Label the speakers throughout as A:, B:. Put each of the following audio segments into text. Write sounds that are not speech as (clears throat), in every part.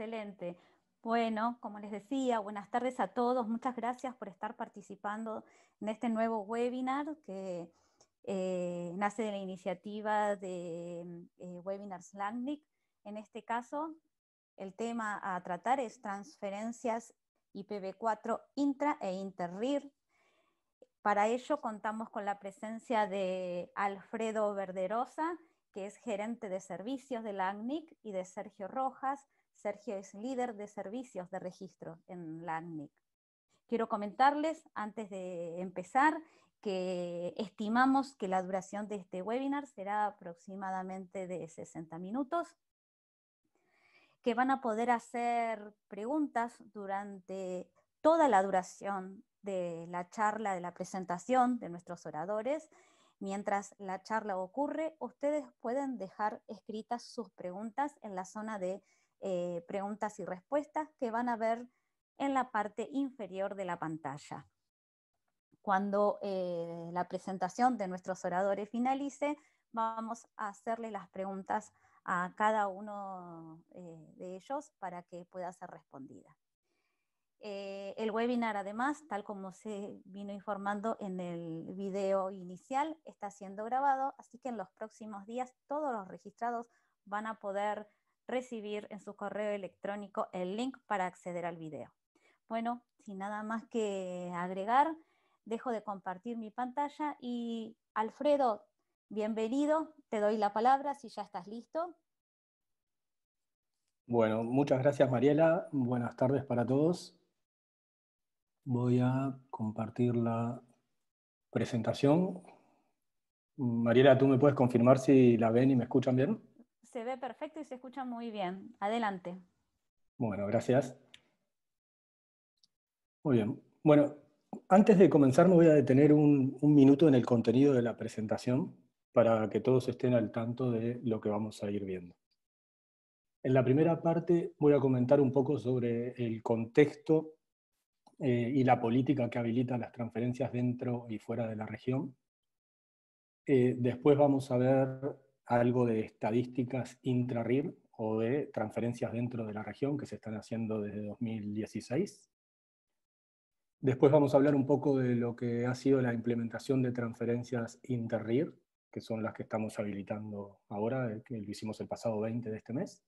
A: Excelente. Bueno, como les decía, buenas tardes a todos. Muchas gracias por estar participando en este nuevo webinar que eh, nace de la iniciativa de eh, Webinars LACNIC. En este caso, el tema a tratar es transferencias IPv4 intra e interrir. Para ello contamos con la presencia de Alfredo Verderosa, que es gerente de servicios de LACNIC, y de Sergio Rojas, Sergio es líder de servicios de registro en la Quiero comentarles, antes de empezar, que estimamos que la duración de este webinar será aproximadamente de 60 minutos, que van a poder hacer preguntas durante toda la duración de la charla, de la presentación de nuestros oradores. Mientras la charla ocurre, ustedes pueden dejar escritas sus preguntas en la zona de eh, preguntas y respuestas que van a ver en la parte inferior de la pantalla. Cuando eh, la presentación de nuestros oradores finalice, vamos a hacerle las preguntas a cada uno eh, de ellos para que pueda ser respondida. el webinar, además, tal como se vino informando en el video inicial, está siendo grabado, así que en los próximos días todos los registrados van a poder recibir en su correo electrónico el link para acceder al video. Bueno, sin nada más que agregar, dejo de compartir mi pantalla y Alfredo, bienvenido, te doy la palabra si ya estás listo.
B: Bueno, muchas gracias Mariela, buenas tardes para todos. Voy a compartir la presentación. Mariela, ¿tú me puedes confirmar si la ven y me escuchan bien?
A: se ve perfecto y se escucha muy bien. Adelante.
B: Bueno, gracias. Muy bien. Bueno, antes de comenzar me voy a detener un, minuto en el contenido de la presentación para que todos estén al tanto de lo que vamos a ir viendo. En la primera parte voy a comentar un poco sobre el contexto eh, y la política que habilita las transferencias dentro y fuera de la región. Eh, después vamos a ver algo de estadísticas intra rir o de transferencias dentro de la región que se están haciendo desde 2016. Después vamos a hablar un poco de lo que ha sido la implementación de transferencias inter-RIR, que son las que estamos habilitando ahora, eh, que lo hicimos el pasado 20 de este mes.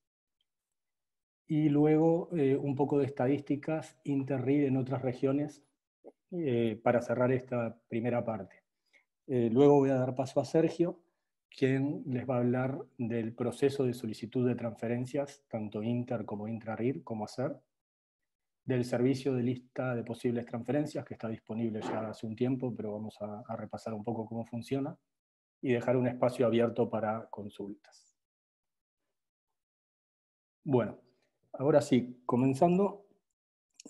B: Y luego eh, un poco de estadísticas inter-RIR en otras regiones eh, para cerrar esta primera parte. luego voy a dar paso a Sergio, quien les va a hablar del proceso de solicitud de transferencias, tanto inter como intrarir, cómo hacer, del servicio de lista de posibles transferencias, que está disponible ya hace un tiempo, pero vamos a, a repasar un poco cómo funciona, y dejar un espacio abierto para consultas. Bueno, ahora sí, comenzando,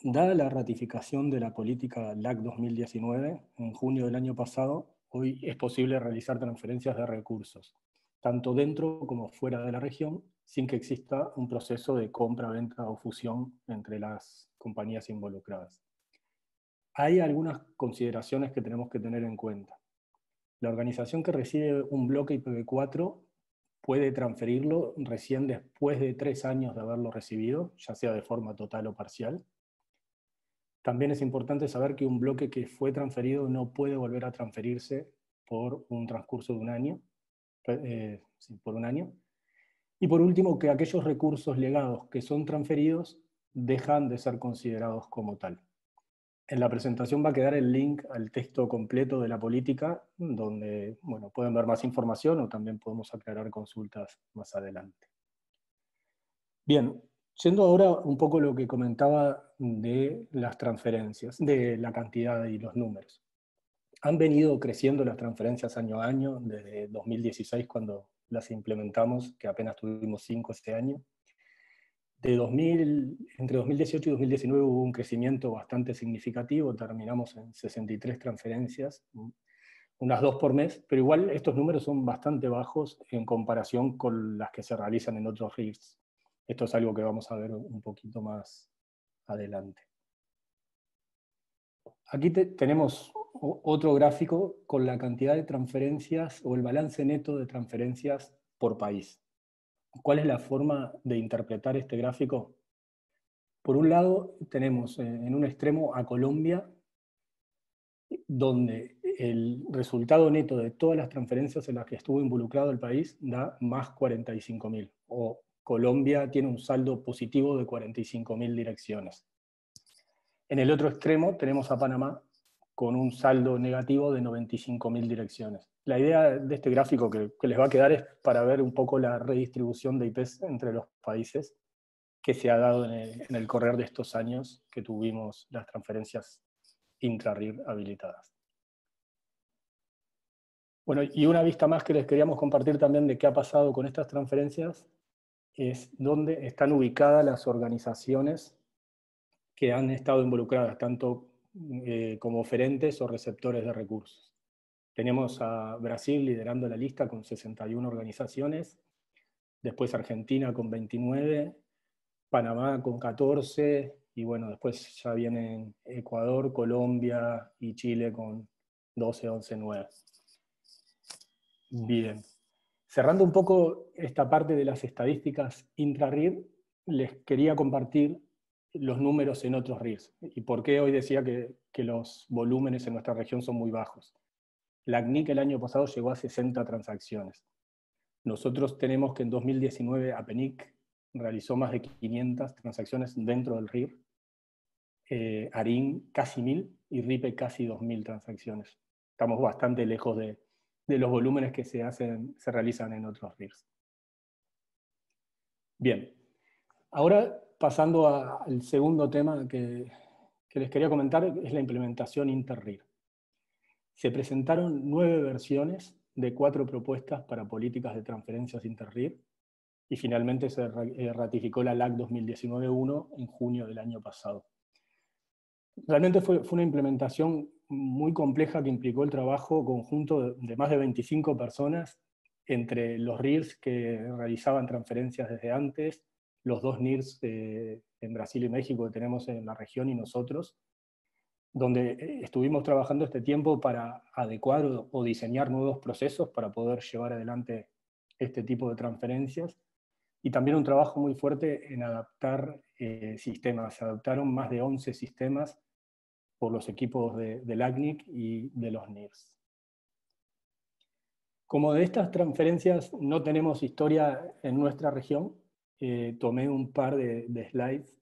B: dada la ratificación de la política LAC 2019 en junio del año pasado, hoy es posible realizar transferencias de recursos, tanto dentro como fuera de la región, sin que exista un proceso de compra, venta o fusión entre las compañías involucradas. Hay algunas consideraciones que tenemos que tener en cuenta. La organización que recibe un bloque IPv4 puede transferirlo recién después de tres años de haberlo recibido, ya sea de forma total o parcial, también es importante saber que un bloque que fue transferido no puede volver a transferirse por un transcurso de un año, eh, por un año. Y por último, que aquellos recursos legados que son transferidos dejan de ser considerados como tal. En la presentación va a quedar el link al texto completo de la política, donde bueno, pueden ver más información o también podemos aclarar consultas más adelante. Bien, Yendo ahora un poco lo que comentaba de las transferencias, de la cantidad y los números. Han venido creciendo las transferencias año a año, desde 2016 cuando las implementamos, que apenas tuvimos cinco este año. De 2000, entre 2018 y 2019 hubo un crecimiento bastante significativo, terminamos en 63 transferencias, unas dos por mes, pero igual estos números son bastante bajos en comparación con las que se realizan en otros RIFs esto es algo que vamos a ver un poquito más adelante. Aquí tenemos otro gráfico con la cantidad de transferencias o el balance neto de transferencias por país. ¿Cuál es la forma de interpretar este gráfico? Por un lado, tenemos eh, en un extremo a Colombia, donde el resultado neto de todas las transferencias en las que estuvo involucrado el país da más 45.000 o Colombia tiene un saldo positivo de 45.000 direcciones. En el otro extremo tenemos a Panamá con un saldo negativo de 95.000 direcciones. La idea de este gráfico que, les va a quedar es para ver un poco la redistribución de IPs entre los países que se ha dado en el, correr de estos años que tuvimos las transferencias intra habilitadas. Bueno, y una vista más que les queríamos compartir también de qué ha pasado con estas transferencias es dónde están ubicadas las organizaciones que han estado involucradas, tanto eh, como oferentes o receptores de recursos. Tenemos a Brasil liderando la lista con 61 organizaciones, después Argentina con 29, Panamá con 14, y bueno, después ya vienen Ecuador, Colombia y Chile con 12, 11, 9. Bien. Cerrando un poco esta parte de las estadísticas intra les quería compartir los números en otros RIRs y por qué hoy decía que, los volúmenes en nuestra región son muy bajos. La CNIC el año pasado llegó a 60 transacciones. Nosotros tenemos que en 2019 APENIC realizó más de 500 transacciones dentro del RIR, eh, ARIN casi 1000 y RIPE casi 2000 transacciones. Estamos bastante lejos de, de los volúmenes que se, hacen, se realizan en otros RIRs. Bien, ahora pasando al segundo tema que, que, les quería comentar, es la implementación InterRIR. Se presentaron nueve versiones de cuatro propuestas para políticas de transferencias InterRIR y finalmente se eh, ratificó la LAC 2019-1 en junio del año pasado. Realmente fue, fue una implementación muy compleja que implicó el trabajo conjunto de más de 25 personas entre los RIRS que realizaban transferencias desde antes, los dos NIRS eh, en Brasil y México que tenemos en la región y nosotros, donde eh, estuvimos trabajando este tiempo para adecuar o, diseñar nuevos procesos para poder llevar adelante este tipo de transferencias. Y también un trabajo muy fuerte en adaptar eh, sistemas. Se adaptaron más de 11 sistemas por los equipos de, del ACNIC y de los NIRS. Como de estas transferencias no tenemos historia en nuestra región, eh, tomé un par de, slides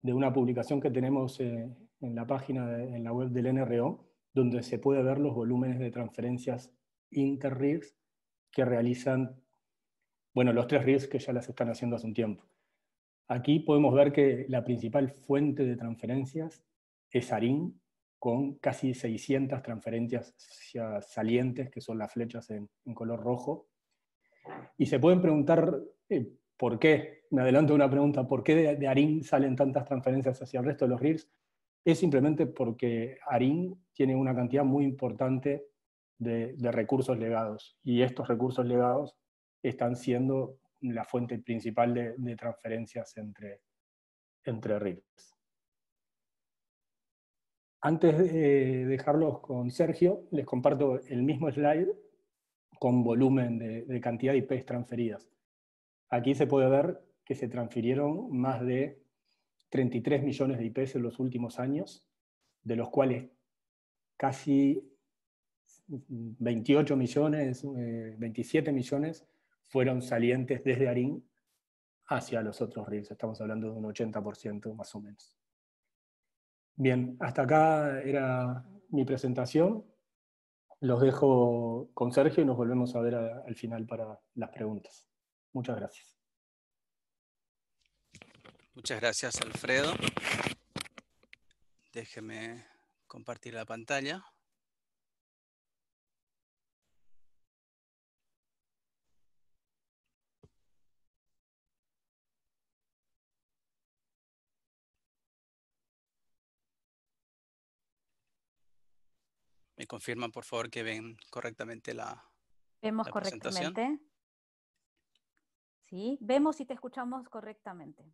B: de una publicación que tenemos eh, en la página, en la web del NRO, donde se puede ver los volúmenes de transferencias inter rigs que realizan, bueno, los tres RIGS que ya las están haciendo hace un tiempo. Aquí podemos ver que la principal fuente de transferencias Esarín con casi 600 transferencias salientes, que son las flechas en, color rojo. Y se pueden preguntar eh, por qué, me adelanto una pregunta, ¿por qué de, de, salen tantas transferencias hacia el resto de los RIRs? Es simplemente porque Arin tiene una cantidad muy importante de, recursos legados y estos recursos legados están siendo la fuente principal de, transferencias entre, entre RIRs. Antes de eh, dejarlos con Sergio, les comparto el mismo slide con volumen de, cantidad de IPs transferidas. Aquí se puede ver que se transfirieron más de 33 millones de IPs en los últimos años, de los cuales casi 28 millones, 27 eh, millones fueron salientes desde ARIN hacia los otros ríos. Estamos hablando de un 80% más o menos. Bien, hasta acá era mi presentación. Los dejo con Sergio y nos volvemos a ver al final para las preguntas. Muchas gracias.
C: Muchas gracias, Alfredo. Déjeme compartir la pantalla. ¿Me confirman, por favor, que ven correctamente la
A: Vemos correctamente. Sí, vemos y te escuchamos correctamente.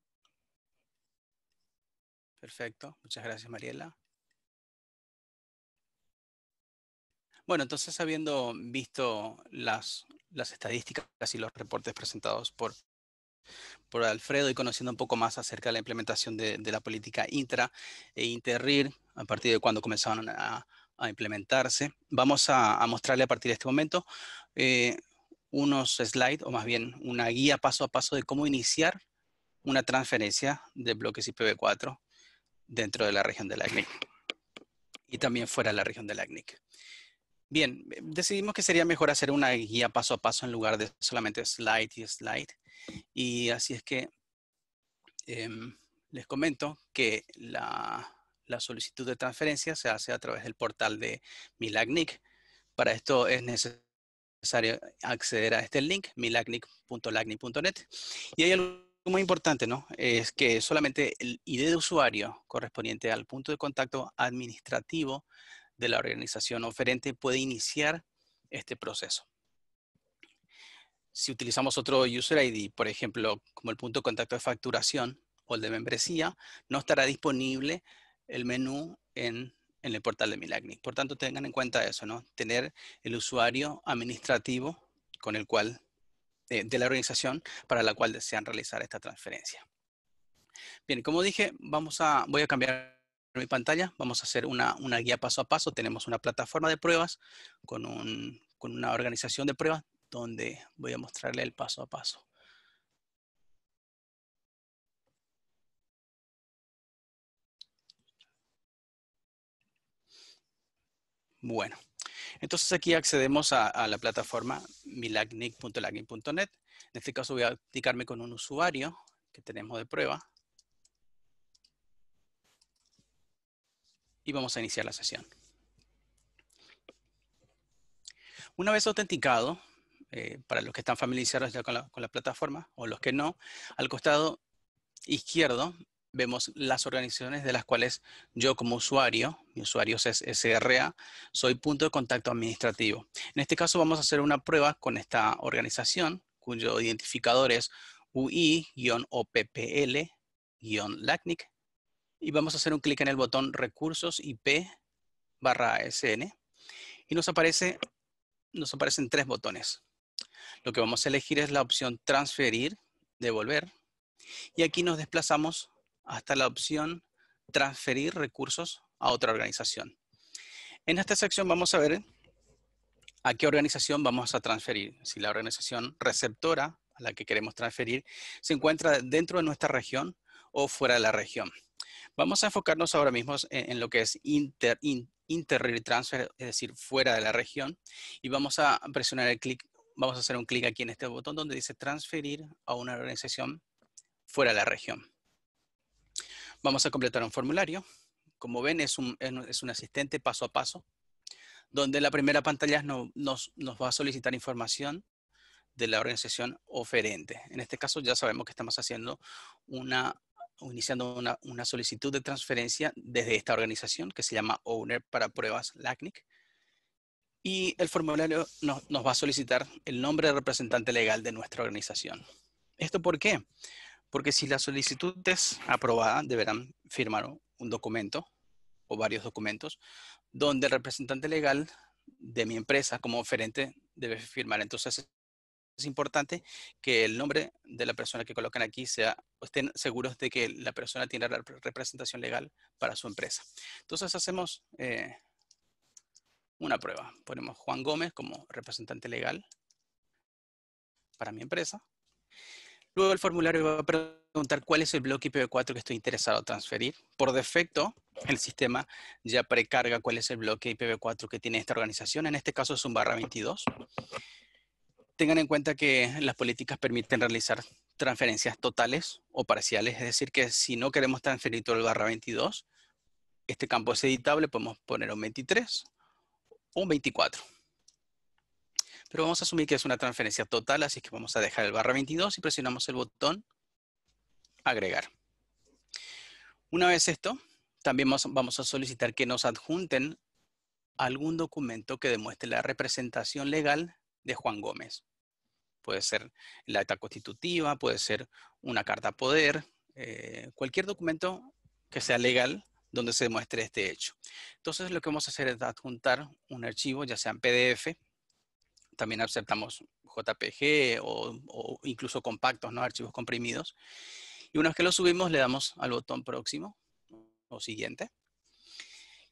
C: Perfecto, muchas gracias Mariela. Bueno, entonces habiendo visto las, las estadísticas y los reportes presentados por, por Alfredo y conociendo un poco más acerca de la implementación de, de la política intra e interrir, a partir de cuando comenzaron a, a implementarse. Vamos a, mostrarle a partir de este momento eh, unos slides, o más bien una guía paso a paso de cómo iniciar una transferencia de bloques IPv4 dentro de la región la CNIC y también fuera de la región la ACNIC. Bien, decidimos que sería mejor hacer una guía paso a paso en lugar de solamente slide y slide. Y así es que em, les comento que la, la solicitud de transferencia se hace a través del portal de MilagNIC. Para esto es necesario acceder a este link, milagnic.lagnic.net. Y hay algo muy importante, ¿no? Es que solamente el ID de usuario correspondiente al punto de contacto administrativo de la organización oferente puede iniciar este proceso. Si utilizamos otro User ID, por ejemplo, como el punto de contacto de facturación o el de membresía, no estará disponible el menú en, el portal de Milagni. Por tanto, tengan en cuenta eso, ¿no? Tener el usuario administrativo con el cual, eh, de, la organización para la cual desean realizar esta transferencia. Bien, como dije, vamos a, voy a cambiar mi pantalla. Vamos a hacer una, guía paso a paso. Tenemos una plataforma de pruebas con, con una organización de pruebas donde voy a mostrarle el paso a paso. Bueno, entonces aquí accedemos a, la plataforma milagnic.lagnic.net. En este caso voy a indicarme con un usuario que tenemos de prueba. Y vamos a iniciar la sesión. Una vez autenticado, eh, para los que están familiarizados ya con la plataforma o los que no, al costado izquierdo vemos las organizaciones de las cuales yo como usuario, mi usuario es SRA, soy punto de contacto administrativo. En este caso vamos a hacer una prueba con esta organización cuyo identificador es UI-OPPL-LACNIC y vamos a hacer un clic en el botón recursos IP barra SN y nos, aparece, nos aparecen tres botones. Lo que vamos a elegir es la opción transferir, devolver y aquí nos desplazamos hasta la opción transferir recursos a otra organización. En esta sección vamos a ver a qué organización vamos a transferir. Si la organización receptora a la que queremos transferir se encuentra dentro de nuestra región o fuera de la región. Vamos a enfocarnos ahora mismo en, lo que es inter, Real transfer, es decir, fuera de la región, y vamos a presionar el clic, vamos a hacer un clic aquí en este botón donde dice transferir a una organización fuera de la región. Vamos a completar un formulario. Como ven, es un, asistente paso a paso, donde la primera pantalla nos, va a solicitar información de la organización oferente. En este caso ya sabemos que estamos haciendo una, iniciando una, solicitud de transferencia desde esta organización que se llama Owner para pruebas LACNIC. Y el formulario nos, nos va a solicitar el nombre de representante legal de nuestra organización. ¿Esto por qué? Porque si la solicitud es aprobada, deberán firmar un documento o varios documentos donde el representante legal de mi empresa como oferente debe firmar. Entonces es importante que el nombre de la persona que colocan aquí sea, estén seguros de que la persona tiene la representación legal para su empresa. Entonces hacemos eh, una prueba. Ponemos Juan Gómez como representante legal para mi empresa. Luego el formulario va a preguntar cuál es el bloque IPv4 e que estoy interesado en transferir. Por defecto, el sistema ya precarga cuál es el bloque IPv4 e que tiene esta organización. En este caso es un barra 22. Tengan en cuenta que las políticas permiten realizar transferencias totales o parciales. Es decir, que si no queremos transferir todo el barra 22, este campo es editable, podemos poner un 23 o un 24. Pero vamos a asumir que es una transferencia total, así que vamos a dejar el barra 22 y presionamos el botón agregar. Una vez esto, también vamos a solicitar que nos adjunten algún documento que demuestre la representación legal de Juan Gómez. Puede ser la acta constitutiva, puede ser una carta poder, eh, cualquier documento que sea legal donde se demuestre este hecho. Entonces lo que vamos a hacer es adjuntar un archivo, ya sea en PDF también aceptamos JPG o, incluso compactos, ¿no? archivos comprimidos. Y una vez que lo subimos, le damos al botón próximo o siguiente.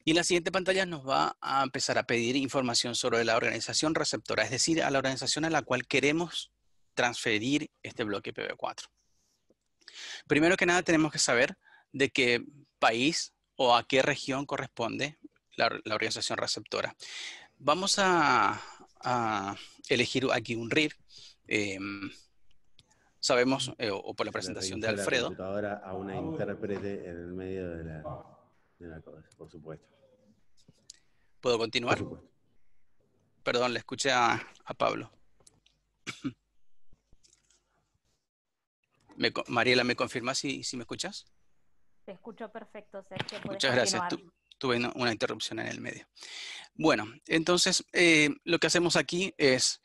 C: Y la siguiente pantalla nos va a empezar a pedir información sobre la organización receptora, es decir, a la organización a la cual queremos transferir este bloque PB4. Primero que nada tenemos que saber de qué país o a qué región corresponde la organización receptora. Vamos a, a elegir aquí un RIR. Em, sabemos, eh, o, por la presentación de Alfredo. a una intérprete en el medio de la, cosa, por supuesto. ¿Puedo continuar? Perdón, le escuché a, Pablo. (clears throat) Mariela, ¿me confirmas si, si me escuchas?
A: Te escucho perfecto, Sergio. Muchas gracias.
C: tuve una interrupción en el medio. Bueno, entonces eh, lo que hacemos aquí es,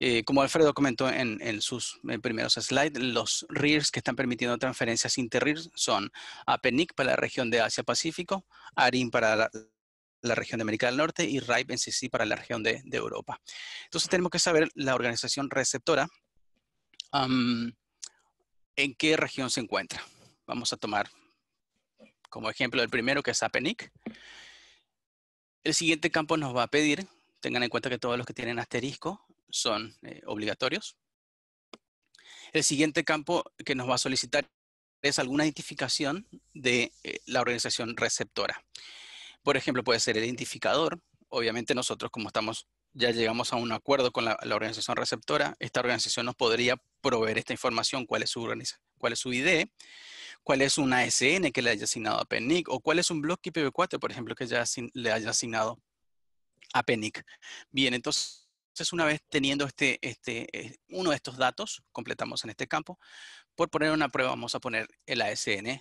C: eh, como Alfredo comentó en, sus primeros slides, los RIRs que están permitiendo transferencias inter-RIRs son APENIC para la región de Asia-Pacífico, ARIN para la, región de América del Norte y RIPE NCC para la región de, Europa. Entonces tenemos que saber la organización receptora en qué región se encuentra. Vamos a tomar como ejemplo el primero que es APENIC. El siguiente campo nos va a pedir, tengan en cuenta que todos los que tienen asterisco son eh, obligatorios. El siguiente campo que nos va a solicitar es alguna identificación de eh, la organización receptora. Por ejemplo, puede ser el identificador. Obviamente nosotros, como estamos, ya llegamos a un acuerdo con la, organización receptora, esta organización nos podría proveer esta información, cuál es su, cuál es su ID cuál es un ASN que le haya asignado a PENIC o cuál es un bloque IPv4, por ejemplo, que ya le haya asignado a PENIC. Bien, entonces una vez teniendo este, este eh, uno de estos datos, completamos en este campo, por poner una prueba vamos a poner el ASN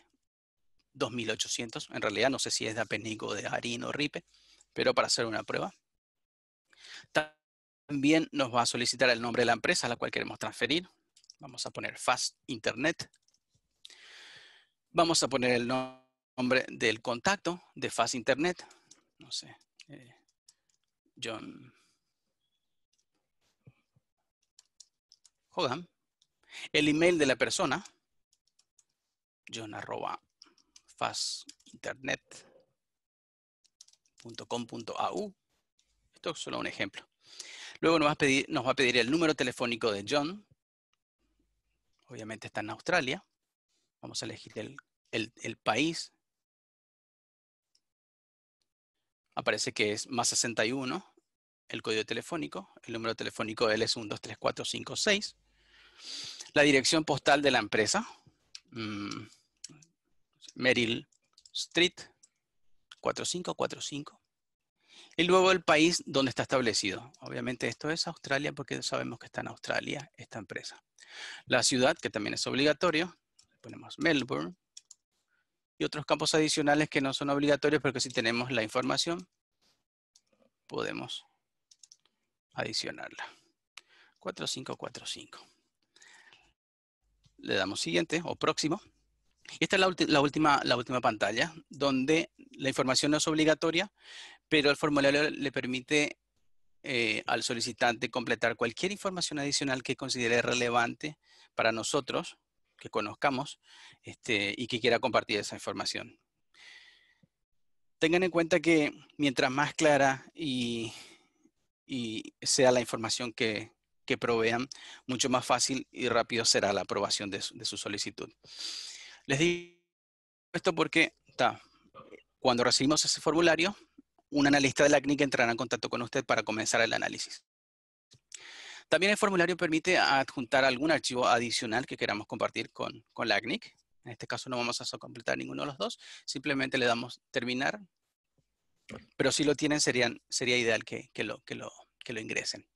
C: 2800, en realidad no sé si es de APENIC o de ARIN o RIPE, pero para hacer una prueba. También nos va a solicitar el nombre de la empresa a la cual queremos transferir. Vamos a poner Fast Internet. Vamos a poner el nombre del contacto de Fast Internet. No sé. Eh, john Hogan. El email de la persona. John arroba Esto es solo un ejemplo. Luego nos va a pedir el número telefónico de John. Obviamente está en Australia. Vamos a elegir el, país. Aparece que es más 61, el código telefónico. El número telefónico él es 123456. La dirección postal de la empresa. Mmm, Merrill Street 4545. Y luego el país donde está establecido. Obviamente esto es Australia porque sabemos que está en Australia esta empresa. La ciudad, que también es obligatorio, ponemos Melbourne, y otros campos adicionales que no son obligatorios, pero que si tenemos la información, podemos adicionarla. 4545. Le damos siguiente o próximo. esta es la, última, la última pantalla, donde la información no es obligatoria, pero el formulario le permite eh, al solicitante completar cualquier información adicional que considere relevante para nosotros que conozcamos este, y que quiera compartir esa información. Tengan en cuenta que mientras más clara y, sea la información que, provean, mucho más fácil y rápido será la aprobación de su, solicitud. Les digo esto porque cuando recibimos ese formulario, un analista de la CNIC entrará en contacto con usted para comenzar el análisis. También el formulario permite adjuntar algún archivo adicional que queramos compartir con, con la En este caso no vamos a completar ninguno de los dos, simplemente le damos terminar, pero si lo tienen sería ideal que, lo, que, lo, que lo ingresen.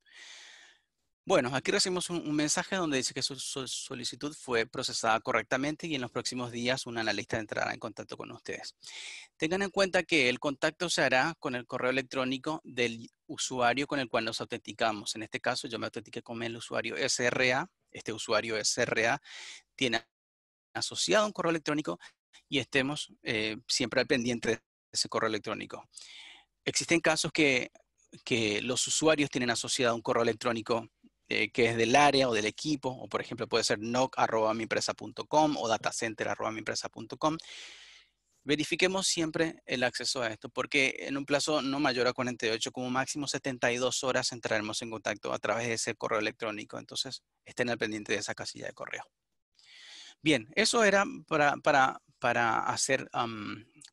C: Bueno, aquí recibimos un, mensaje donde dice que su, solicitud fue procesada correctamente y en los próximos días un analista entrará en contacto con ustedes. Tengan en cuenta que el contacto se hará con el correo electrónico del usuario con el cual nos autenticamos. En este caso, yo me autentiqué con el usuario SRA. Este usuario SRA tiene asociado un correo electrónico y estemos eh, siempre al pendiente de ese correo electrónico. Existen casos que los usuarios tienen asociado un correo electrónico eh, que es del área o del equipo, o por ejemplo puede ser noc.miempresa.com o datacenter.miempresa.com. Verifiquemos siempre el acceso a esto, porque en un plazo no mayor a 48, como máximo 72 horas, entraremos en contacto a través de ese correo electrónico. Entonces, estén al pendiente de esa casilla de correo. Bien, eso era para, para, para hacer,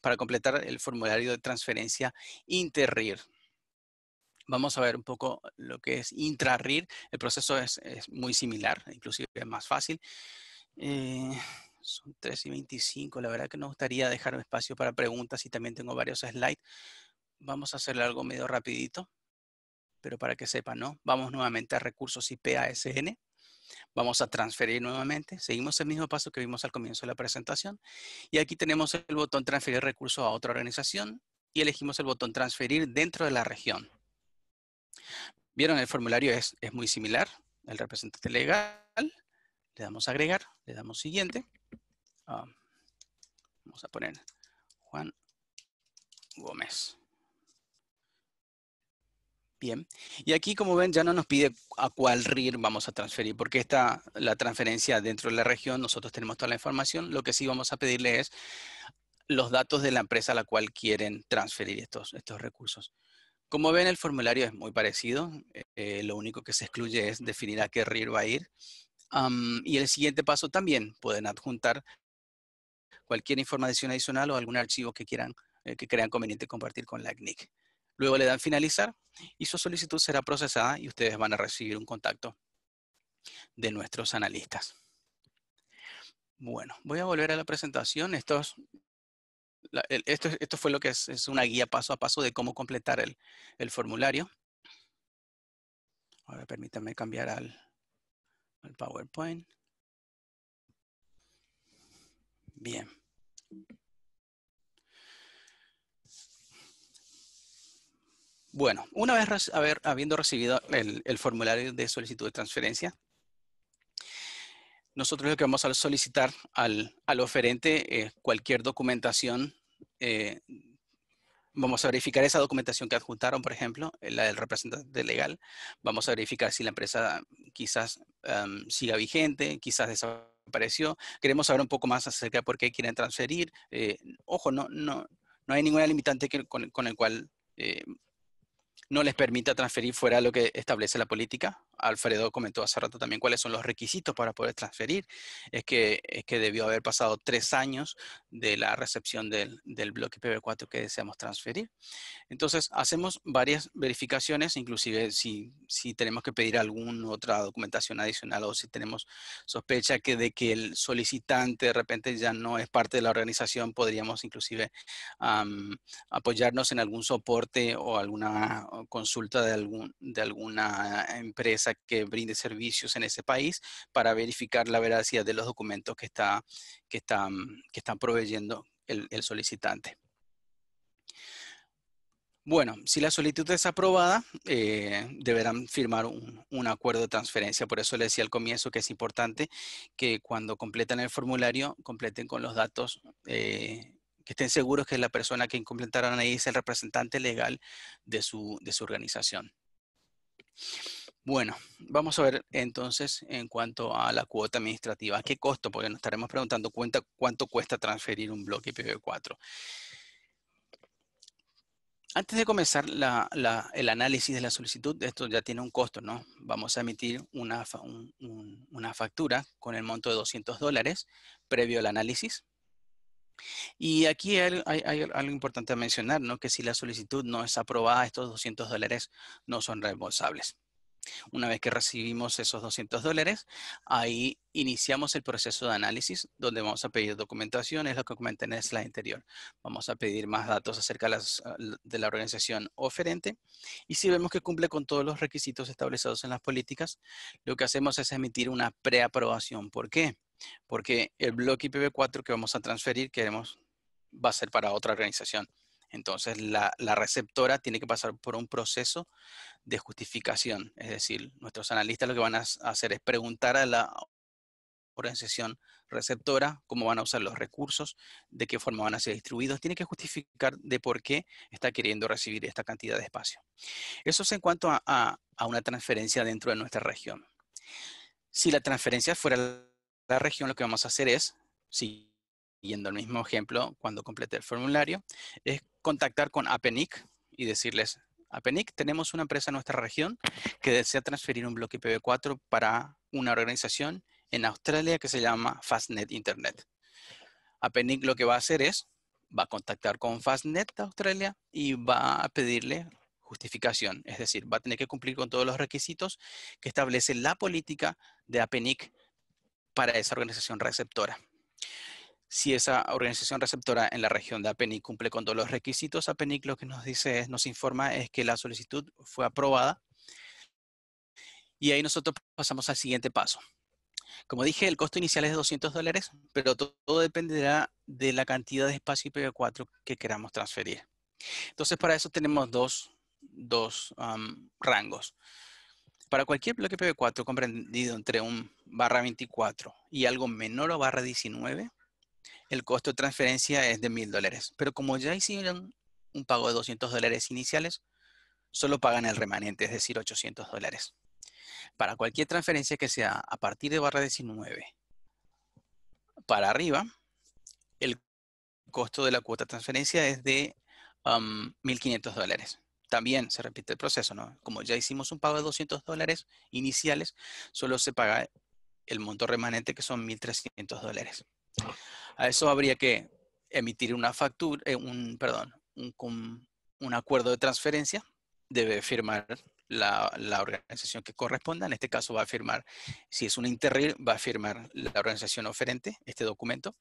C: para completar el formulario de transferencia Interrir vamos a ver un poco lo que es intrarir. El proceso es, muy similar, inclusive es más fácil. Eh, son 3 y 25, la verdad que nos gustaría dejar un espacio para preguntas y también tengo varios slides. Vamos a hacer algo medio rapidito, pero para que sepan, ¿no? Vamos nuevamente a recursos IPASN. Vamos a transferir nuevamente. Seguimos el mismo paso que vimos al comienzo de la presentación. Y aquí tenemos el botón transferir recursos a otra organización y elegimos el botón transferir dentro de la región. Vieron, el formulario es, muy similar, el representante legal, le damos agregar, le damos siguiente. Ah, vamos a poner Juan Gómez. Bien, y aquí como ven ya no nos pide a cuál RIR vamos a transferir, porque está la transferencia dentro de la región, nosotros tenemos toda la información, lo que sí vamos a pedirle es los datos de la empresa a la cual quieren transferir estos, estos recursos. Como ven, el formulario es muy parecido. Eh, lo único que se excluye es definir a qué RIR va a ir. y el siguiente paso también pueden adjuntar cualquier información adicional o algún archivo que quieran eh, que crean conveniente compartir con la CNIC. Luego le dan finalizar y su solicitud será procesada y ustedes van a recibir un contacto de nuestros analistas. Bueno, voy a volver a la presentación. Estos esto, esto, fue lo que es, es, una guía paso a paso de cómo completar el, el formulario. Ahora permítanme cambiar al, PowerPoint. Bien. Bueno, una vez haber, habiendo recibido el, formulario de solicitud de transferencia, nosotros lo que vamos a solicitar al, al oferente es eh, cualquier documentación. Eh, vamos a verificar esa documentación que adjuntaron, por ejemplo, eh, la del representante legal. Vamos a verificar si la empresa quizás siga vigente, quizás desapareció. Queremos saber un poco más acerca de por qué quieren transferir. ojo, no, no, hay ninguna limitante con, con, el cual no les permita transferir fuera lo que establece la política Alfredo comentó hace rato también cuáles son los requisitos para poder transferir, es que, es que debió haber pasado tres años de la recepción del, del bloque PB4 que deseamos transferir. Entonces, hacemos varias verificaciones, inclusive si, si tenemos que pedir alguna otra documentación adicional o si tenemos sospecha que de que el solicitante de repente ya no es parte de la organización, podríamos inclusive apoyarnos en algún soporte o alguna consulta de, algún, de alguna empresa que brinde servicios en ese país para verificar la veracidad de los documentos que, está, que, están, que están proveyendo el, solicitante. Bueno, si la solicitud es aprobada, eh, deberán firmar un, acuerdo de transferencia. Por eso le decía al comienzo que es importante que cuando completan el formulario, completen con los datos, eh, que estén seguros que la persona que completaron ahí es el representante legal de de su organización. Bueno, vamos a ver entonces en cuanto a la cuota administrativa, ¿qué costo? Porque nos estaremos preguntando cuenta, cuánto cuesta transferir un bloque IPv4. Antes de comenzar el análisis de la solicitud, esto ya tiene un costo, ¿no? Vamos a emitir una, factura con el monto de 200 dólares previo al análisis. Y aquí hay, algo importante a mencionar, ¿no? Que si la solicitud no es aprobada, estos 200 dólares no son reembolsables. Una vez que recibimos esos 200 dólares, ahí iniciamos el proceso de análisis donde vamos a pedir documentación, es lo que comenté en el slide anterior. Vamos a pedir más datos acerca ah, de, la organización oferente y si vemos que cumple con todos los requisitos establecidos en las políticas, lo que hacemos es emitir una preaprobación. ¿Por qué? Porque el bloque IPv4 que vamos a transferir queremos va a ser para otra organización. Entonces, la, receptora tiene que pasar por un proceso de justificación. Es decir, nuestros analistas lo que van a hacer es preguntar a la organización receptora cómo van a usar los recursos, de qué forma van a ser distribuidos. Tiene que justificar de por qué está queriendo recibir esta cantidad de espacio. Eso es en cuanto a, una transferencia dentro de nuestra región. Si la transferencia fuera la región, lo que vamos a hacer es, si Yendo el mismo ejemplo, cuando complete el formulario, es contactar con APNIC y decirles, APNIC, tenemos una empresa en nuestra región que desea transferir un bloque IPv4 para una organización en Australia que se llama Fastnet Internet. APNIC lo que va a hacer es, va a contactar con Fastnet Australia y va a pedirle justificación, es decir, va a tener que cumplir con todos los requisitos que establece la política de APNIC para esa organización receptora si esa organización receptora en la región de APENIC cumple con todos los requisitos, APENIC lo que nos dice nos informa es que la solicitud fue aprobada y ahí nosotros pasamos al siguiente paso. Como dije, el costo inicial es de 200 dólares, pero todo, dependerá de la cantidad de espacio IPv4 que queramos transferir. Entonces, para eso tenemos dos, rangos. Para cualquier bloque IPv4 comprendido entre un barra 24 y algo menor o barra 19, el costo de transferencia es de $1,000. dólares. Pero como ya hicieron un pago de 200 dólares iniciales, solo pagan el remanente, es decir, 800 dólares. Para cualquier transferencia que sea a partir de barra 19 para arriba, el costo de la cuota de transferencia es de 1.500 um, dólares. También se repite el proceso, ¿no? Como ya hicimos un pago de 200 dólares iniciales, solo se paga el monto remanente que son 1.300 dólares. A eso habría que emitir una factura, eh, un, perdón, un, acuerdo de transferencia, debe firmar la, organización que corresponda, en este caso va a firmar, si es un interril va a firmar la organización oferente, este documento,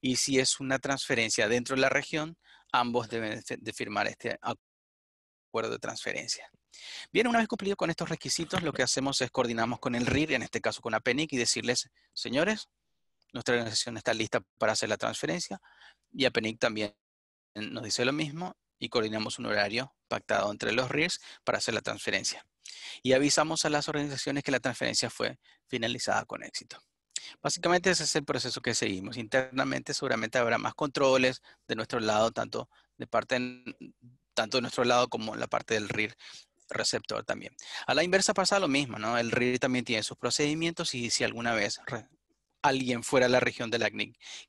C: y si es una transferencia dentro de la región, ambos deben de firmar este acuerdo de transferencia. Bien, una vez cumplido con estos requisitos, lo que hacemos es coordinamos con el RIR, en este caso con APENIC, y decirles, señores, nuestra organización está lista para hacer la transferencia y APENIC también nos dice lo mismo y coordinamos un horario pactado entre los RIRS para hacer la transferencia. Y avisamos a las organizaciones que la transferencia fue finalizada con éxito. Básicamente ese es el proceso que seguimos. Internamente seguramente habrá más controles de nuestro lado, tanto de parte tanto de nuestro lado como la parte del RIR receptor también. A la inversa pasa lo mismo, ¿no? El RIR también tiene sus procedimientos y si alguna vez alguien fuera de la región de la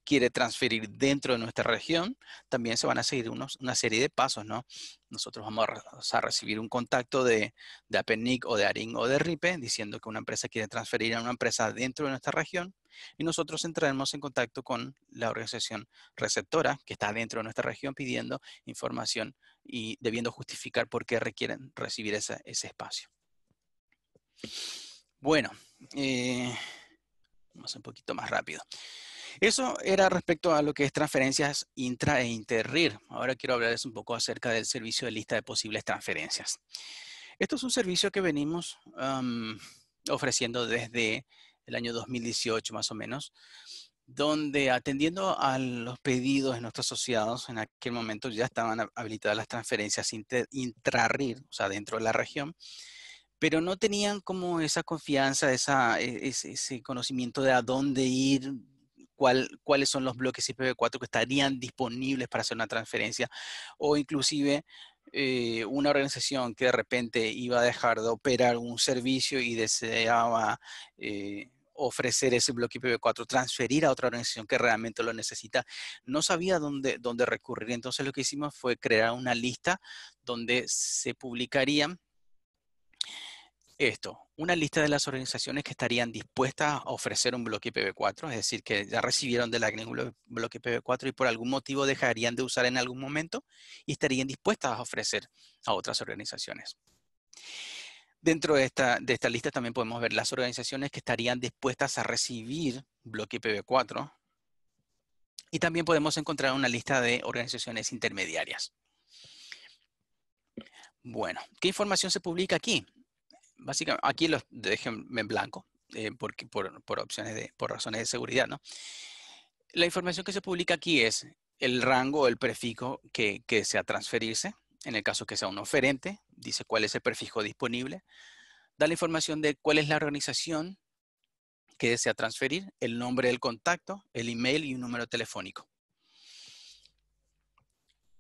C: quiere transferir dentro de nuestra región, también se van a seguir unos, una serie de pasos, ¿no? Nosotros vamos a, recibir un contacto de, de APENIC o de ARIN o de RIPE diciendo que una empresa quiere transferir a una empresa dentro de nuestra región y nosotros entraremos en contacto con la organización receptora que está dentro de nuestra región pidiendo información y debiendo justificar por qué requieren recibir ese espacio. Bueno, eh, un poquito más rápido. Eso era respecto a lo que es transferencias intra e interrir. Ahora quiero hablarles un poco acerca del servicio de lista de posibles transferencias. Esto es un servicio que venimos ofreciendo desde el año 2018 más o menos, donde atendiendo a los pedidos de nuestros asociados, en aquel momento ya estaban habilitadas las transferencias intra RIR, o sea, dentro de la región, pero no tenían como esa confianza, e, ese, conocimiento de a dónde ir, cuáles son los bloques IPv4 que estarían disponibles para hacer una transferencia, o inclusive eh, una organización que de repente iba a dejar de operar un servicio y deseaba eh, ofrecer ese bloque IPv4, transferir a otra organización que realmente lo necesita, no sabía dónde, dónde recurrir. Entonces lo que hicimos fue crear una lista donde se publicarían esto, una lista de las organizaciones que estarían dispuestas a ofrecer un bloque pb 4 es decir, que ya recibieron del ACNI un bloque pb 4 y por algún motivo dejarían de usar en algún momento y estarían dispuestas a ofrecer a otras organizaciones. Dentro de esta, lista también podemos ver las organizaciones que estarían dispuestas a recibir bloque pb 4 y también podemos encontrar una lista de organizaciones intermediarias. Bueno, ¿qué información se publica aquí? básicamente, aquí los dejen en blanco, eh, por, opciones de, por razones de seguridad, ¿no? La información que se publica aquí es el rango o el prefijo que, desea transferirse, en el caso que sea un oferente, dice cuál es el prefijo disponible, da la información de cuál es la organización que desea transferir, el nombre del contacto, el email y un número telefónico.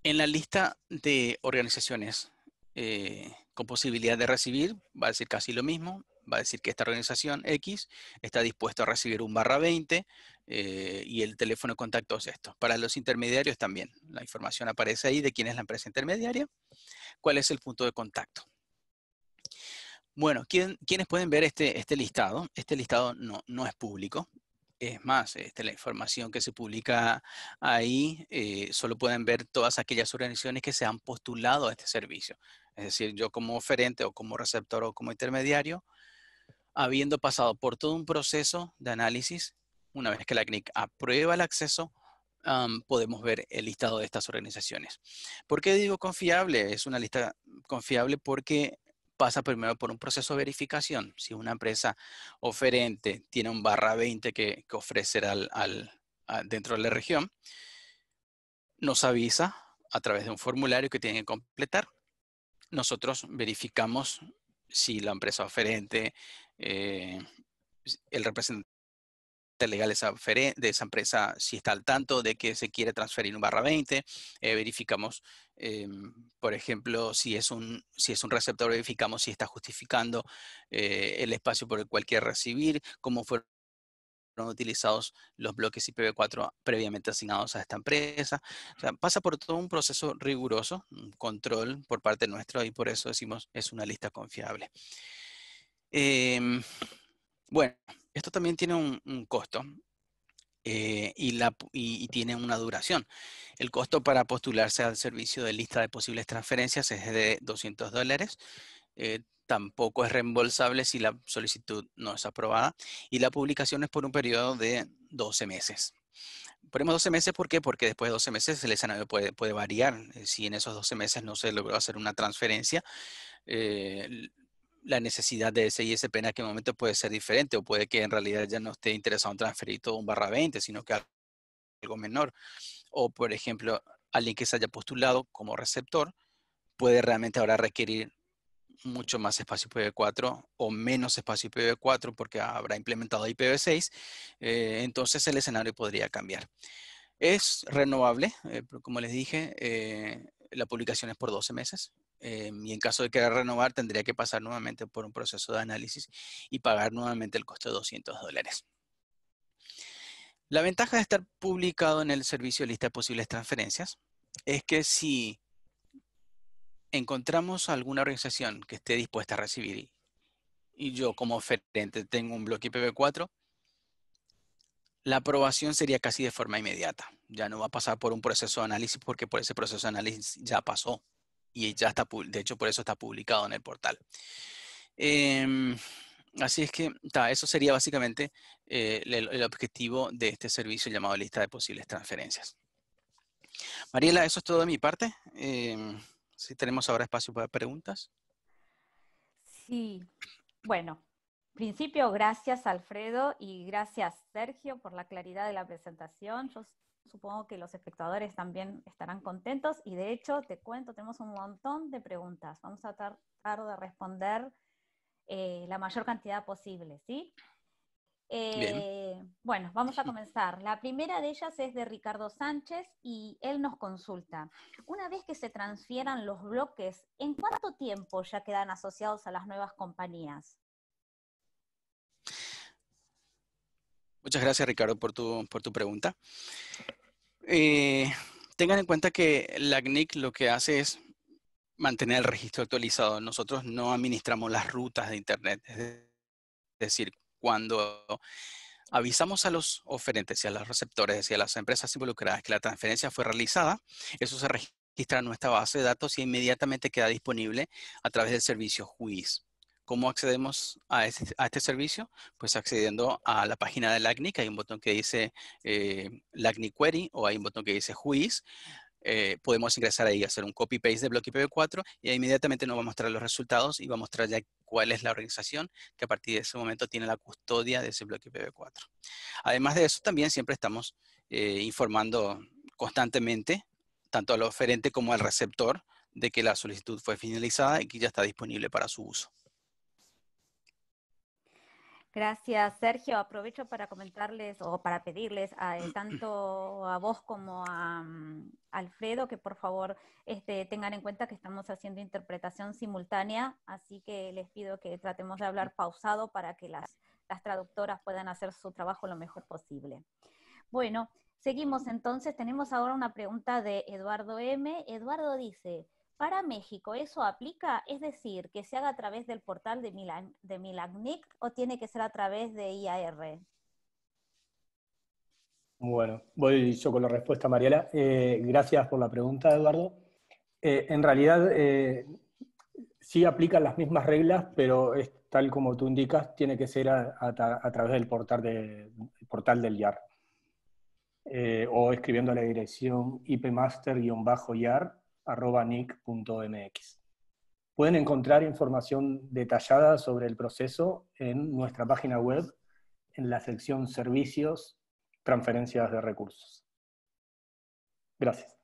C: En la lista de organizaciones eh, con posibilidad de recibir, va a decir casi lo mismo, va a decir que esta organización X está dispuesta a recibir un barra 20 eh, y el teléfono de contacto es esto. Para los intermediarios también, la información aparece ahí de quién es la empresa intermediaria, cuál es el punto de contacto. Bueno, ¿quién, ¿quiénes pueden ver este, este listado? Este listado no, no es público, es más, este, la información que se publica ahí eh, solo pueden ver todas aquellas organizaciones que se han postulado a este servicio. Es decir, yo como oferente o como receptor o como intermediario, habiendo pasado por todo un proceso de análisis, una vez que la CNIC aprueba el acceso, podemos ver el listado de estas organizaciones. ¿Por qué digo confiable? Es una lista confiable porque pasa primero por un proceso de verificación. Si una empresa oferente tiene un barra 20 que, que ofrecer al, al, dentro de la región, nos avisa a través de un formulario que tienen que completar. Nosotros verificamos si la empresa oferente, eh, el representante legal de esa, de esa, empresa, si está al tanto de que se quiere transferir un barra 20, eh, verificamos Em, por ejemplo, si es, un, receptor, verificamos si está justificando eh, el espacio por el cual quiere recibir, cómo fueron utilizados los bloques IPv4 previamente asignados a esta empresa. O sea, pasa por todo un proceso riguroso, un control por parte nuestro y por eso decimos es una lista confiable. Em, bueno, esto también tiene un costo eh, y, la, y, tiene una duración. El costo para postularse al servicio de lista de posibles transferencias es de 200 dólares. Eh, tampoco es reembolsable si la solicitud no es aprobada y la publicación es por un periodo de 12 meses. Ponemos 12 meses, ¿por Porque después de 12 meses el escenario puede, puede variar. Eh, si en esos 12 meses no se logró hacer una transferencia, eh, la necesidad de ese ISP en aquel momento puede ser diferente o puede que en realidad ya no esté interesado en transferir todo un barra 20, sino que algo menor. O, por ejemplo, alguien que se haya postulado como receptor puede realmente ahora requerir mucho más espacio IPv4 o menos espacio IPv4 porque habrá implementado IPv6, eh, entonces el escenario podría cambiar. Es renovable, eh, como les dije, eh, la publicación es por 12 meses, Em, y en caso de querer renovar tendría que pasar nuevamente por un proceso de análisis y pagar nuevamente el costo de 200 dólares. La ventaja de estar publicado en el servicio de lista de posibles transferencias es que si encontramos alguna organización que esté dispuesta a recibir y yo como oferente tengo un bloque IPv4, la aprobación sería casi de forma inmediata. Ya no va a pasar por un proceso de análisis porque por ese proceso de análisis ya pasó y ya está, de hecho por eso está publicado en el portal. Em, así es que eso sería básicamente eh, el, objetivo de este servicio llamado lista de posibles transferencias. Mariela, eso es todo de mi parte. Em, si tenemos ahora espacio para preguntas.
A: Sí, bueno, principio, gracias Alfredo y gracias Sergio por la claridad de la presentación. Supongo que los espectadores también estarán contentos y de hecho, te cuento, tenemos un montón de preguntas. Vamos a tratar de responder eh, la mayor cantidad posible, ¿sí? Eh, bueno, vamos a (laughs) comenzar. La primera de ellas es de Ricardo Sánchez y él nos consulta. Una vez que se transfieran los bloques, ¿en cuánto tiempo ya quedan asociados a las nuevas compañías?
C: Muchas gracias, Ricardo, por tu, por tu pregunta. Eh, tengan en cuenta que la CNIC lo que hace es mantener el registro actualizado. Nosotros no administramos las rutas de Internet. Es decir, cuando avisamos a los oferentes y a los receptores y a las empresas involucradas que la transferencia fue realizada, eso se registra en nuestra base de datos y inmediatamente queda disponible a través del servicio Juiz. ¿Cómo accedemos este, a este, servicio? Pues accediendo a la página de LACNIC, hay un botón que dice eh, LACNIC Query o hay un botón que dice Juiz. Eh, podemos ingresar ahí, hacer un copy-paste de bloque IPv4 y e inmediatamente nos va a mostrar los resultados y va a mostrar ya cuál es la organización que a partir de ese momento tiene la custodia de ese bloque IPv4. Además de eso, también siempre estamos eh, informando constantemente, tanto al oferente como al receptor, de que la solicitud fue finalizada y que ya está disponible para su uso.
A: Gracias, Sergio. Aprovecho para comentarles o para pedirles a, eh, tanto a vos como a mm, Alfredo que por favor este, tengan en cuenta que estamos haciendo interpretación simultánea, así que les pido que tratemos de hablar pausado para que las, las traductoras puedan hacer su trabajo lo mejor posible. Bueno, seguimos entonces. Tenemos ahora una pregunta de Eduardo M. Eduardo dice, para México, ¿eso aplica? Es decir, que se haga a través del portal de, Milan, Milagnic o tiene que ser a través de IAR?
B: Bueno, voy yo con la respuesta, Mariela. Eh, gracias por la pregunta, Eduardo. Eh, en realidad, eh, sí aplican las mismas reglas, pero es tal como tú indicas, tiene que ser a, través del portal, portal del IAR. o escribiendo la dirección ipmaster-iar nick.mx. Pueden encontrar información detallada sobre el proceso en nuestra página web, en la sección Servicios, Transferencias de Recursos. Gracias.